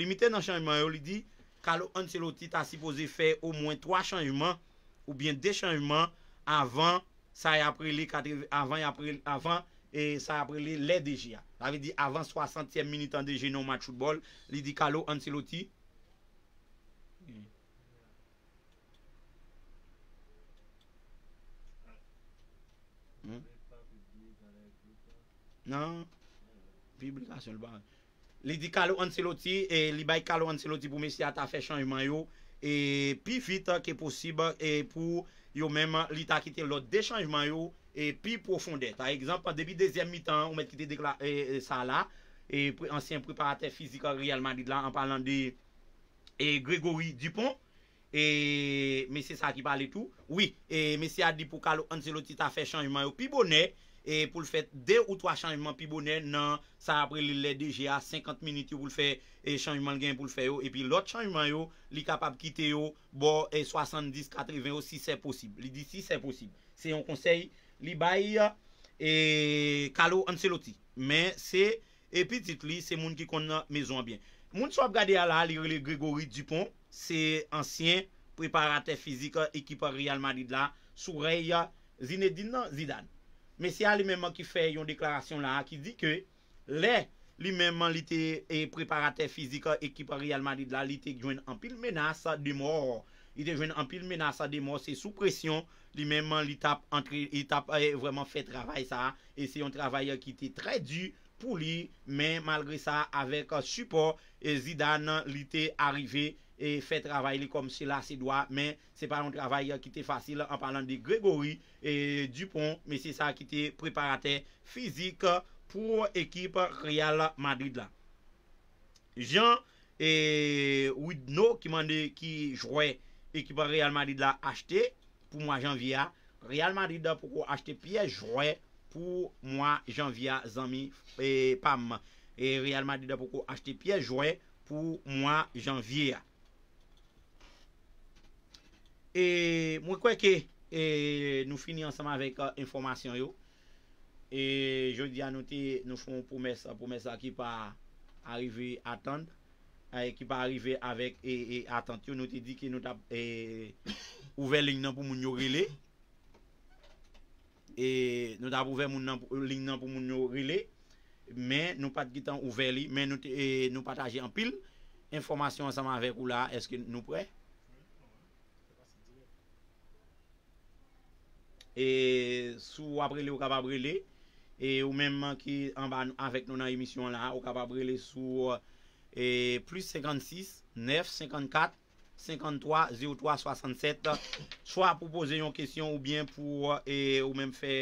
Limite nan chanjman yo li di Kalo Ancelotti ta sipoze fe au mwen 3 chanjman ou bien 2 chanjman. avan, sa y apre li avan y apre li avan e sa apre li le DJ avan 60e minitan DJ non match football li di kalou ansiloti hmm? non. li di kalou ansiloti li bay kalou ansiloti pou mesi atafè chan y mayou e pi fita ke posiba e pou yo menman li ta ki te lot de chanjman yo, e pi profondet. A ekzamp, an debi dezem mi tan, ou menm ki te dekla sa la, e, e, e ansyen preparate fizika realman di la, an palan de e, Gregory Dupont, e mesye sa ki pale tou, oui, e mesye a di pou ka lo anse lo ti ta fe chanjman yo, pi bonè, E pou l fèt de ou 3 chanjman pi bonen nan sa apre li le DGA 50 minit yo pou l fèt E chanjman gen pou l fèt yo E pi lot chanjman yo li kapab kite yo bo e 70-80 yo si se posib Li di si se posib Se yon konsey li bayi ya e kalou anseloti Men se epitit li se moun ki kon na mezon bien Moun sou ap gade ala li Rile Grigori Dupont Se ansyen preparate fizik ekipa Real Madrid la Sou rey ya Zinedine Zidane Men si a li menman ki fe yon deklarasyon la ki di ke le li menman li te eh, preparate fizik ekipa realman li la li te jwen anpil menas de mor. Li te jwen anpil menas de mor se sou presyon li menman li tap entri, li tap eh, vreman fe travay sa. E se yon travay ki te tre du pou li men malgre sa avek euh, support eh, zidan li te arrive. E fè travay li kom se la se doa. Men se palon travay ki te fasil. An palon de Gregory. E Dupont. Men se sa ki te preparate fizik. Pou ekip Real Madrid la. Jean. E Widno. Ki mande ki jwè. Ekip Real Madrid la achete. Pou mwa Janvier. Real Madrid la pou kou achete piye jwè. Pou mwa Janvier. Pou mwa Janvier. E Real Madrid la pou kou achete piye jwè. Pou mwa Janvier. E mwen kweke e, nou fini ansama vek uh, informasyon yo Je di a nou te nou foun promesa Promesa ki pa arive atan Ki pa arive avek e, e atan Yo nou te di ki nou ta ouve link nan pou moun yo rile Nou ta ouve link nan pou moun yo rile Men nou pat ki tan ouve link Men nou pataje an pil Informasyon ansama vek ou la eske nou pre E sou aprele ou kapaprele e ou menman ki anba avek nou nan emisyon la ou kapaprele sou e, plus 56, 9, 54 53, 03, 67 sou a pou pose yon kesyon ou bien pou ou menm fe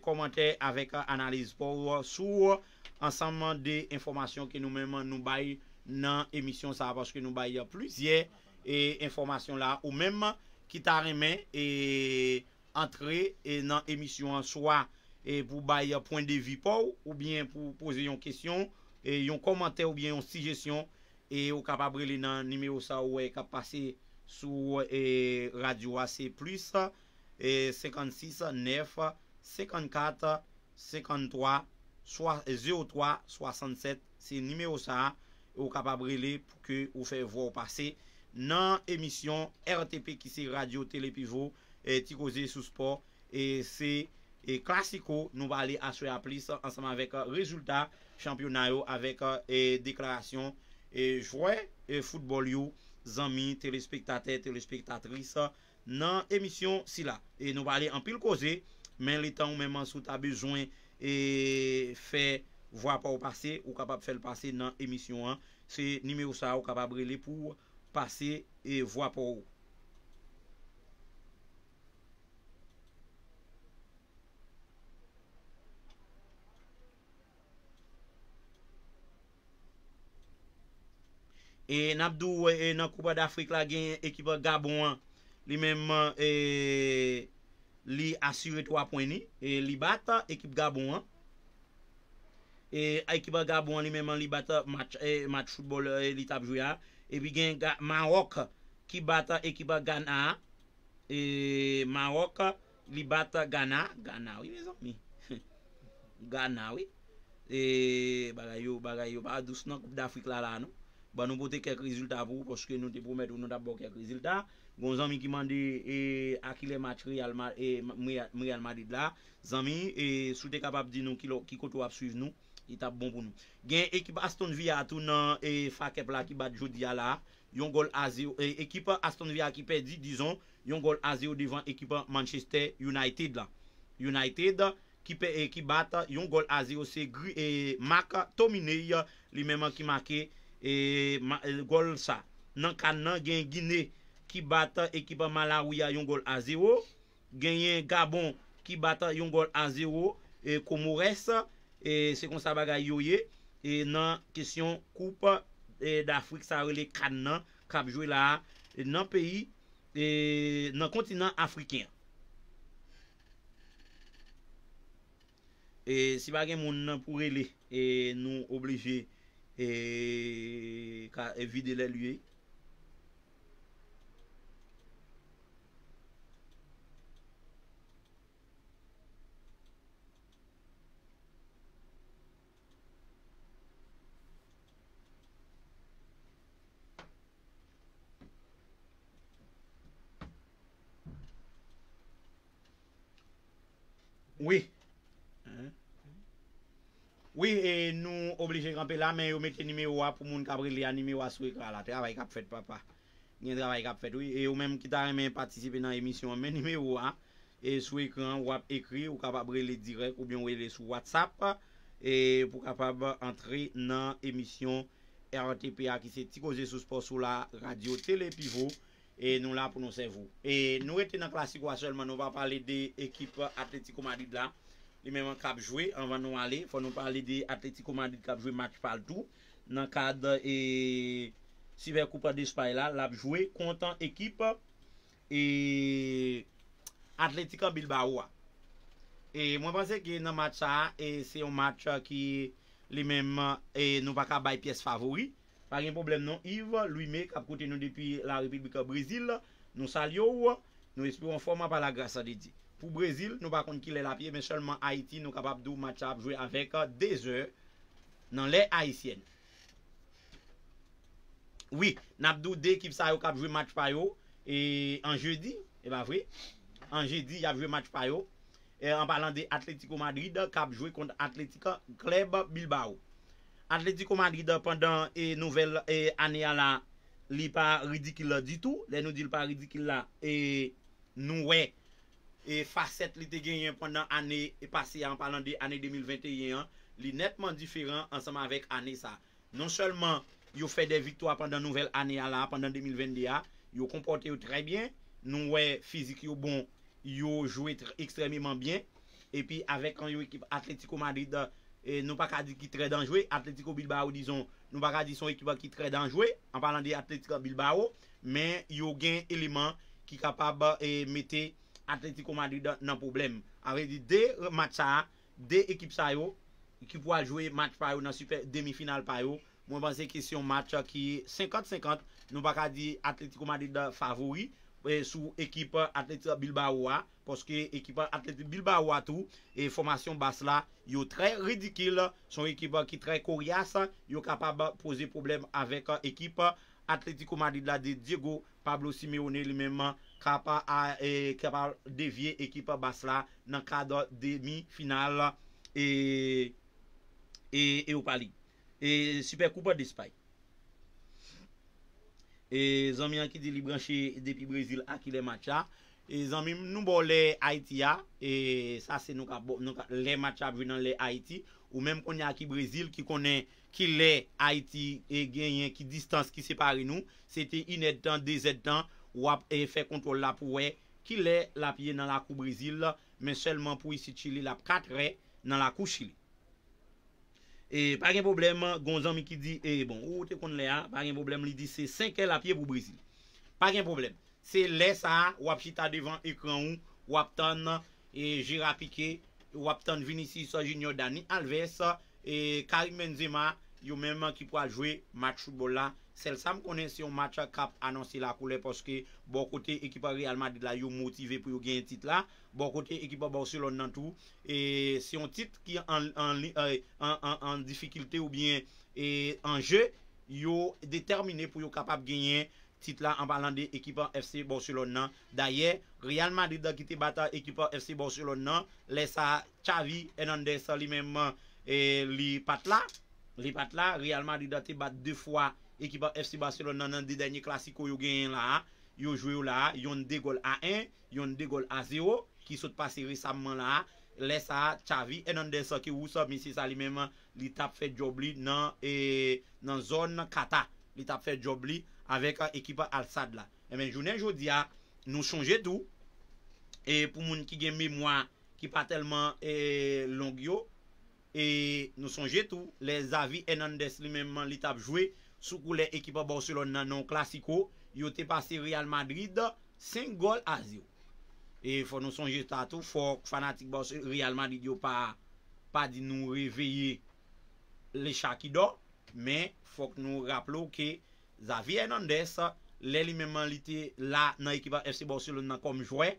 komante avèk analize pou sou ansamman de informasyon ki nou menman nou bay nan emisyon sa paske nou bay plusye informasyon la ou menman ki ta remen ee antre e nan emisyon an soa e pou baye pon de vi pou ou bien pou pose yon kesyon e yon komante ou bien yon sigesyon e ou kapabre li nan nimeyo sa ou e kap pase sou radio AC plus 56, 9 54, 53 03, 67 se nimeyo sa ou kapabre li pou ke ou fe vwo pase nan emisyon RTP ki se radio telepivou E ti koze sou sport, e se e klasiko nou ba ale aswe a plis anseman vek uh, rezultat championaryo avek uh, deklarasyon jwè, foutbol yo, zami, telespektatè, telespektatris nan emisyon sila. E nou ba ale anpil koze, men li tan ou menman sou ta bezwen e fe vwa pou pase ou kapab fe le pase nan emisyon an. Se nime ou sa ou kapab rele pou pase e vwa pou ou. E nabdou wè nan koupa d'Afrik la gen ekipa Gabouan li menman li asire 3 pweni. E li bata ekipa Gabouan. E ekipa Gabouan li menman li bata match football li tabjou ya. E bi gen Marok ki bata ekipa Ghana. E Marok li bata Ghana. Ghana wè zon mi. Ghana wè. E bagayou bagayou bagayou. A dous nan koupa d'Afrik la la nou. ba nou pote kek rezultat pou, poske nou te promet ou nou tap bo kek rezultat, gon zami ki mandi e, akile matri alman, e, mri alman did la, zami, e, sou te kapap di nou ki koto ap suiv nou, itap bon pou nou. Gen ekipa Aston Villa atoun nan, e fakep la ki bat Jodya la, yon gol Azeo, ekipa Aston Villa ekipa di, dizon, yon gol Azeo divan ekipa Manchester United la, United, ekipa ekipa bat, yon gol Azeo se maka, tomine li menman ki make, E, e gol sa. Nan kan nan gen Gine ki bata ekipa Malawiya yon gol a zero, gen yen Gabon ki bata yon gol a zero, e komores, e se kon sa bagay yoye, e nan kesyon koupa da Afrik sa rele kan nan, kapjwe la nan peyi, nan kontinan Afriken. E si bagay moun nan pou rele, e nou oblije E vide la liye Oui, nou oblige kranpe la, men yo mette nime ou ap pou moun kabre li an, nime ou ap sou ekran la. Te ravay kap fet, papa. Nye travay kap fet, oui. E yo menm ki dare men patisipe nan emisyon, men nime ou ap. Sou ekran, ou ap ekri, ou kapabre li direk, ou byon wile sou whatsapp. E pou kapabre antre nan emisyon RTPA ki se ti koje sou sport sou la radio telepivo. E nou la pou nou sevo. E nou rete nan klasik wasellman, nou va pale de ekip atleti komadid la. Li menman kap jwe, an van nou ale. Fon nou pale de atletiko man di kap jwe match pal tou. Nan kad e, si ver koupa de spay la, lap jwe kontan ekip e, atletiko bilba oua. E mwen pase ki nan match sa, e, se yon match ki li menman nou pa kap bay piyes favori. Fag yon problem nou, Yves, lui me kap kote nou depi la repitbika Brazil. Nou sal yo oua, nou espiron foma pa la grasa de di. Pou Brezil, nou pa kont ki lè la pie, men selman Haiti nou kapap dou match apjouè avèk euh, dè zè nan lè Haitienne. Oui, nabdou dè ekip sa yo kapjouè match pa yo, en jeudi, e ba vre, en jeudi, y apjouè match pa yo, en palan dè Atletico Madrid, kapjouè kont Atletico Club Bilbao. Atletico Madrid, pandan e nouvel e anè a la, li pa ridikil la di tou, le nou di l pa ridikil la, e nou wè, E facet li te genyen Pendan ane E pase an Palan de ane 2021 Li netman diferent Anseman vek ane sa Non selman Yo fe de vitwa Pendan nouvel ane A la Pendan 2020 Yo kompote yo trey bien Nou we Fizik yo bon Yo jou etre Ekstrememan bien E pi Avek kan yo ekip Atletico Madrid euh, Nou pa kadi ki trey dan jwe Atletico Bilbao Dison Nou pa kadi son ekip Ki trey dan jwe An palan de Atletico Bilbao Men yo gen Eleman Ki kapab euh, Mete Atletico Madrid nan problem Avè di de euh, mat sa De ekip sa yo Ekip waj jouye mat pa yo nan super demi final pa yo Mwen panse kesyon mat ki 50-50 Nou baka di Atletico Madrid Favori euh, sou ekip Atletico Bilbao Ekip Atletico Bilbao E formasyon bas la yo tre ridikil Son ekip ki tre koryas Yo kapab pose problem Avèk ekip euh, Atletico Madrid Di Diego Pablo Simeone Li menman Kapa e, devye ekipa bas la nan kado demi final la e, e, e ou pali. E super kupa despay. E zanmian ki di li branche depi Brazil aki le matcha. E zanmim nou bo le Haiti ya. E sa se nou ka le matcha venan le Haiti. Ou menm konye aki Brazil ki konen ki le Haiti e genyen ki distanse ki separe nou. Se te inet tan, dezet tan. Wap e fe kontrol la pou we, ki le la pie nan la kou Brazil, men selman pou isi Chile, la kat re nan la kou Chile. E pa gen problem, gon zan mi ki di, e bon, ou te kon le a, pa gen problem li di, se senke la pie pou Brazil. Pa gen problem, se le sa, wap chita devan ekran ou, wap ton, e jira pike, wap ton Vinicius, Jigno, Dani, Alves, e Karim Menzema. Yo menman ki po a jwe mat chou bo la Sel sa m konen se yon mat chou kap Anonsi la koule poske Bo kote ekipa realman di la yo motive pou yo gen titla Bo kote ekipa Borselon nan tou E se yon tit Ki an Difikilte ou bien Enje yo determine pou yo kapab Genye titla an palan de Ekipa FC Borselon nan Daye realman di da ki te bata Ekipa FC Borselon nan Lesa chavi enande sa li menman e, Li patla Ripat la, realman di dati bat de fwa ekipa FC Barcelona nan nan di denye klasiko yo gen yon la, yo jwe yo la, yon de gol a 1, yon de gol a 0, ki sot pase resamman la, lesa chavi, enan de sa ki ou sa, misi sa li menman li tap fet job li nan zon kata, li tap fet job li avek ekipa euh, al sad la. Emen, eh jounen jodi ya, nou chonje tou, e pou moun ki gen mimoa ki pa telman eh, long yo, E nou sonje tou, le Zavi Hernandez li menman li tap jwe, soukou le ekipa Borselon nan nan klasiko, yo te pase Real Madrid 5 gol a 0. E fò nou sonje tou, fòk fanatik Borselon, Real Madrid yo pa di nou reveye le chaki do, men fòk nou rapplo ke Zavi Hernandez le li menman li te la nan ekipa FC Borselon nan kom jwe,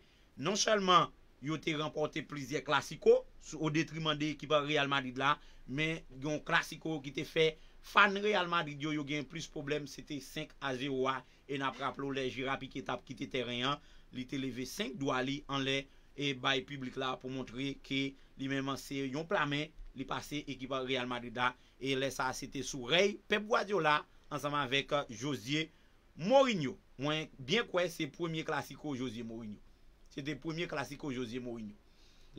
non selman... yo te remporte plizye klasiko ou detrimande ekipa Real Madrid la men yon klasiko ki te fe fan Real Madrid yo yo gen plus problem se te 5-0 en apraplo le girapik etap ki te teren an li te leve 5 doali en le e bay publik la pou montre ke li menman se yon plamen li pase ekipa Real Madrid la e le sa se te sou rey pep wazio la ansaman vek euh, Josie Mourinho mwen bien kwe se premier klasiko Josie Mourinho Se de premier klasiko Josie Mourinho.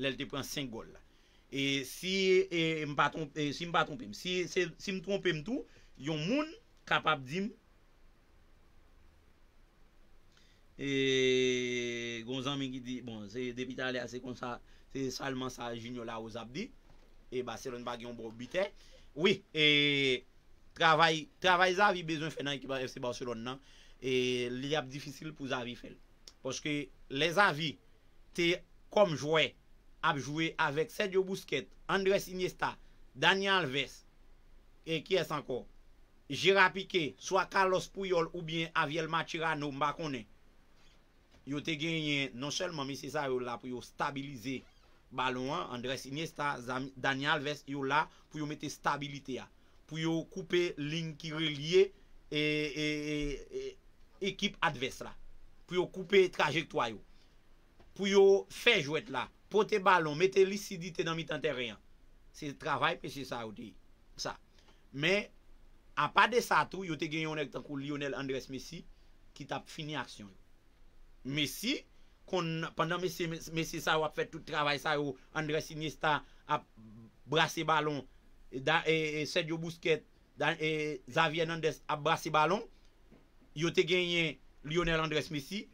Lèl te pren 5 gol la. E si mpa trompem. Si mpa trompem tou. Yon moun kapap dim. E gonzan men ki di. Bon se depitalè bon a se kon sa. Se salman sa jinyo la ou zap di. E Barcelona bagyon bo bitè. Oui. E travay. Travay zavi bezon fè nan ekibar FC Barcelona nan. E li ap difisil pou zavi fè. Poske. Le zavi te kom jwe Ab jwe avek Sedyo Bouskete Andres Iniesta Daniel Ves E kyes anko Jirapike, swa Carlos Puyol ou bien Aviel Matirano mbakone Yo te genye non selman Mese sa yo la pou yo stabilize Balon an, Andres Iniesta Daniel Ves yo la pou yo mette stabilite ya Pou yo koupe lin ki relie Ekip adverse la pou yo koupe trajektwayo. Pou yo fe jwet la. Pote balon, mette lisidite nan mitan teryen. Se travay pe se sa ou di. Sa. Me, a pa de sa tou, yo te genyon ek tan kou Lionel Andres Messi ki tap fini aksyon. Messi, kon, pandan Messi Messi sa ou ap fet tout travay sa ou Andres Iniesta ap brase balon et Sergio Busquets et Xavier Nandez ap brase balon yo te genyon Lionel Andres Messi,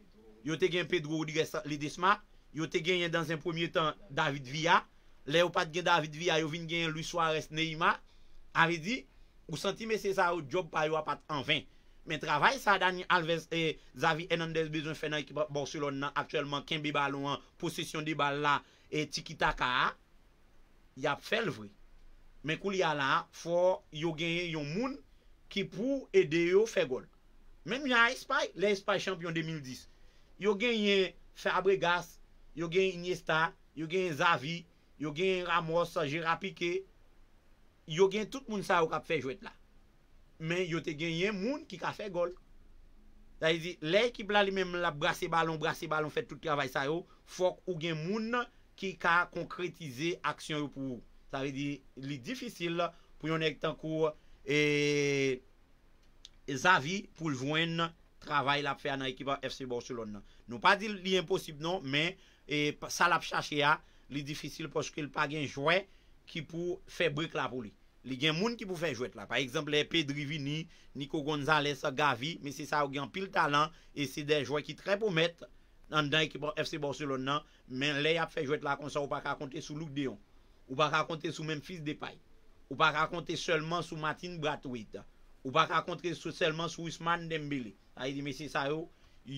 yo te gen Pedro Udyres Lidesma, yo te gen dan zin premier tan David Villa, le yo pat gen David Villa, yo vin gen Luis Suarez Neyma, avi di, ou santi me se sa ou job pa yo apat an 20. Men travay sa dan alvez e zavi enan dez bezon fena ekibat Borselon nan aktuelman, kenbe balon an, posesyon de bal la, e tiki taka a, yap fel vri. Men kou li ala, fo yo gen yon moun ki pou ede yo fe gol. Men mi a espay, le espay champion 2010. Yo genyen Fabregas, yo genyen Iniesta, yo genyen Zavi, yo genyen Ramos, je rapike. Yo genyen tout moun sa yo kap fe jwet la. Men yo te genyen moun ki ka fe gol. Sa yi di, le ekip la li menm la brase balon, brase balon, fet tout travay sa yo. Fok ou genyen moun ki ka konkretize aksyon yo pou. Sa yi di, li difisil pou yon ek tan kou e... E zavi pou lvoen nan travay la ap fè anan ekipan FC Barcelon nan. Nou pa di li imposib nan, men e, sa la ap chache ya li difisil poske lpa gen jwè ki pou fè brik la pou li. Li gen moun ki pou fè jwè la. Par eksemple, Pedri Vini, Nico González, Gavi, men se sa ou gen pil talan. E se de jwè ki trè pou met anan ekipan FC Barcelon nan. Men le ap fè jwè la kon sa ou pa kakonte sou Louk Déon. Ou pa kakonte sou Memfis Depay. Ou pa kakonte sou Matin Bratouid. Ou pa kakontre selman sou isman dembele. A yi di mesye sa yo,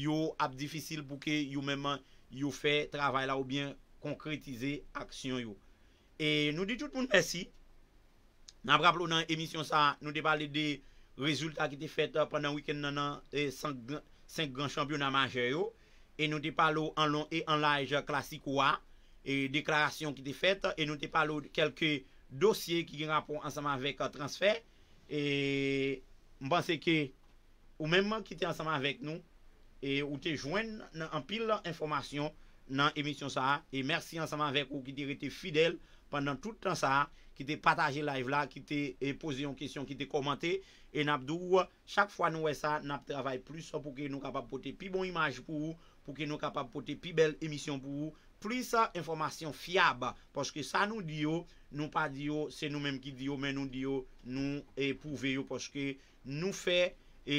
yo ap difisil pou ke yo menman yo fe travay la ou bien konkretize aksyon yo. E nou di tout moun mersi. Nan braplo nan emisyon sa, nou te pale de rezultat ki te fete panan wiken nanan 5 gran chambyonan maje yo. E nou te pale ou an lon e an laj klasik wwa. E deklarasyon ki te fete. E nou te pale ou kelke dosye ki gen rapon ansama vek euh, transfert. E mban se ke ou menman ki te ansaman vek nou E ou te jwen nan apil la informasyon nan emisyon sa E mersi ansaman vek ou ki te rete fidel Pendan toutan sa Ki te pataje live la Ki te e, pose yon kesyon Ki te komante E napdou Chak fwa nou e sa Nap travay plus Pouke nou kapap pote pi bon imaj pou Pouke nou kapap pote pi bel emisyon pou plisa informasyon fiyaba poske sa nou diyo, nou pa diyo se nou menm ki diyo, men nou diyo nou e pouveyo poske nou fe e...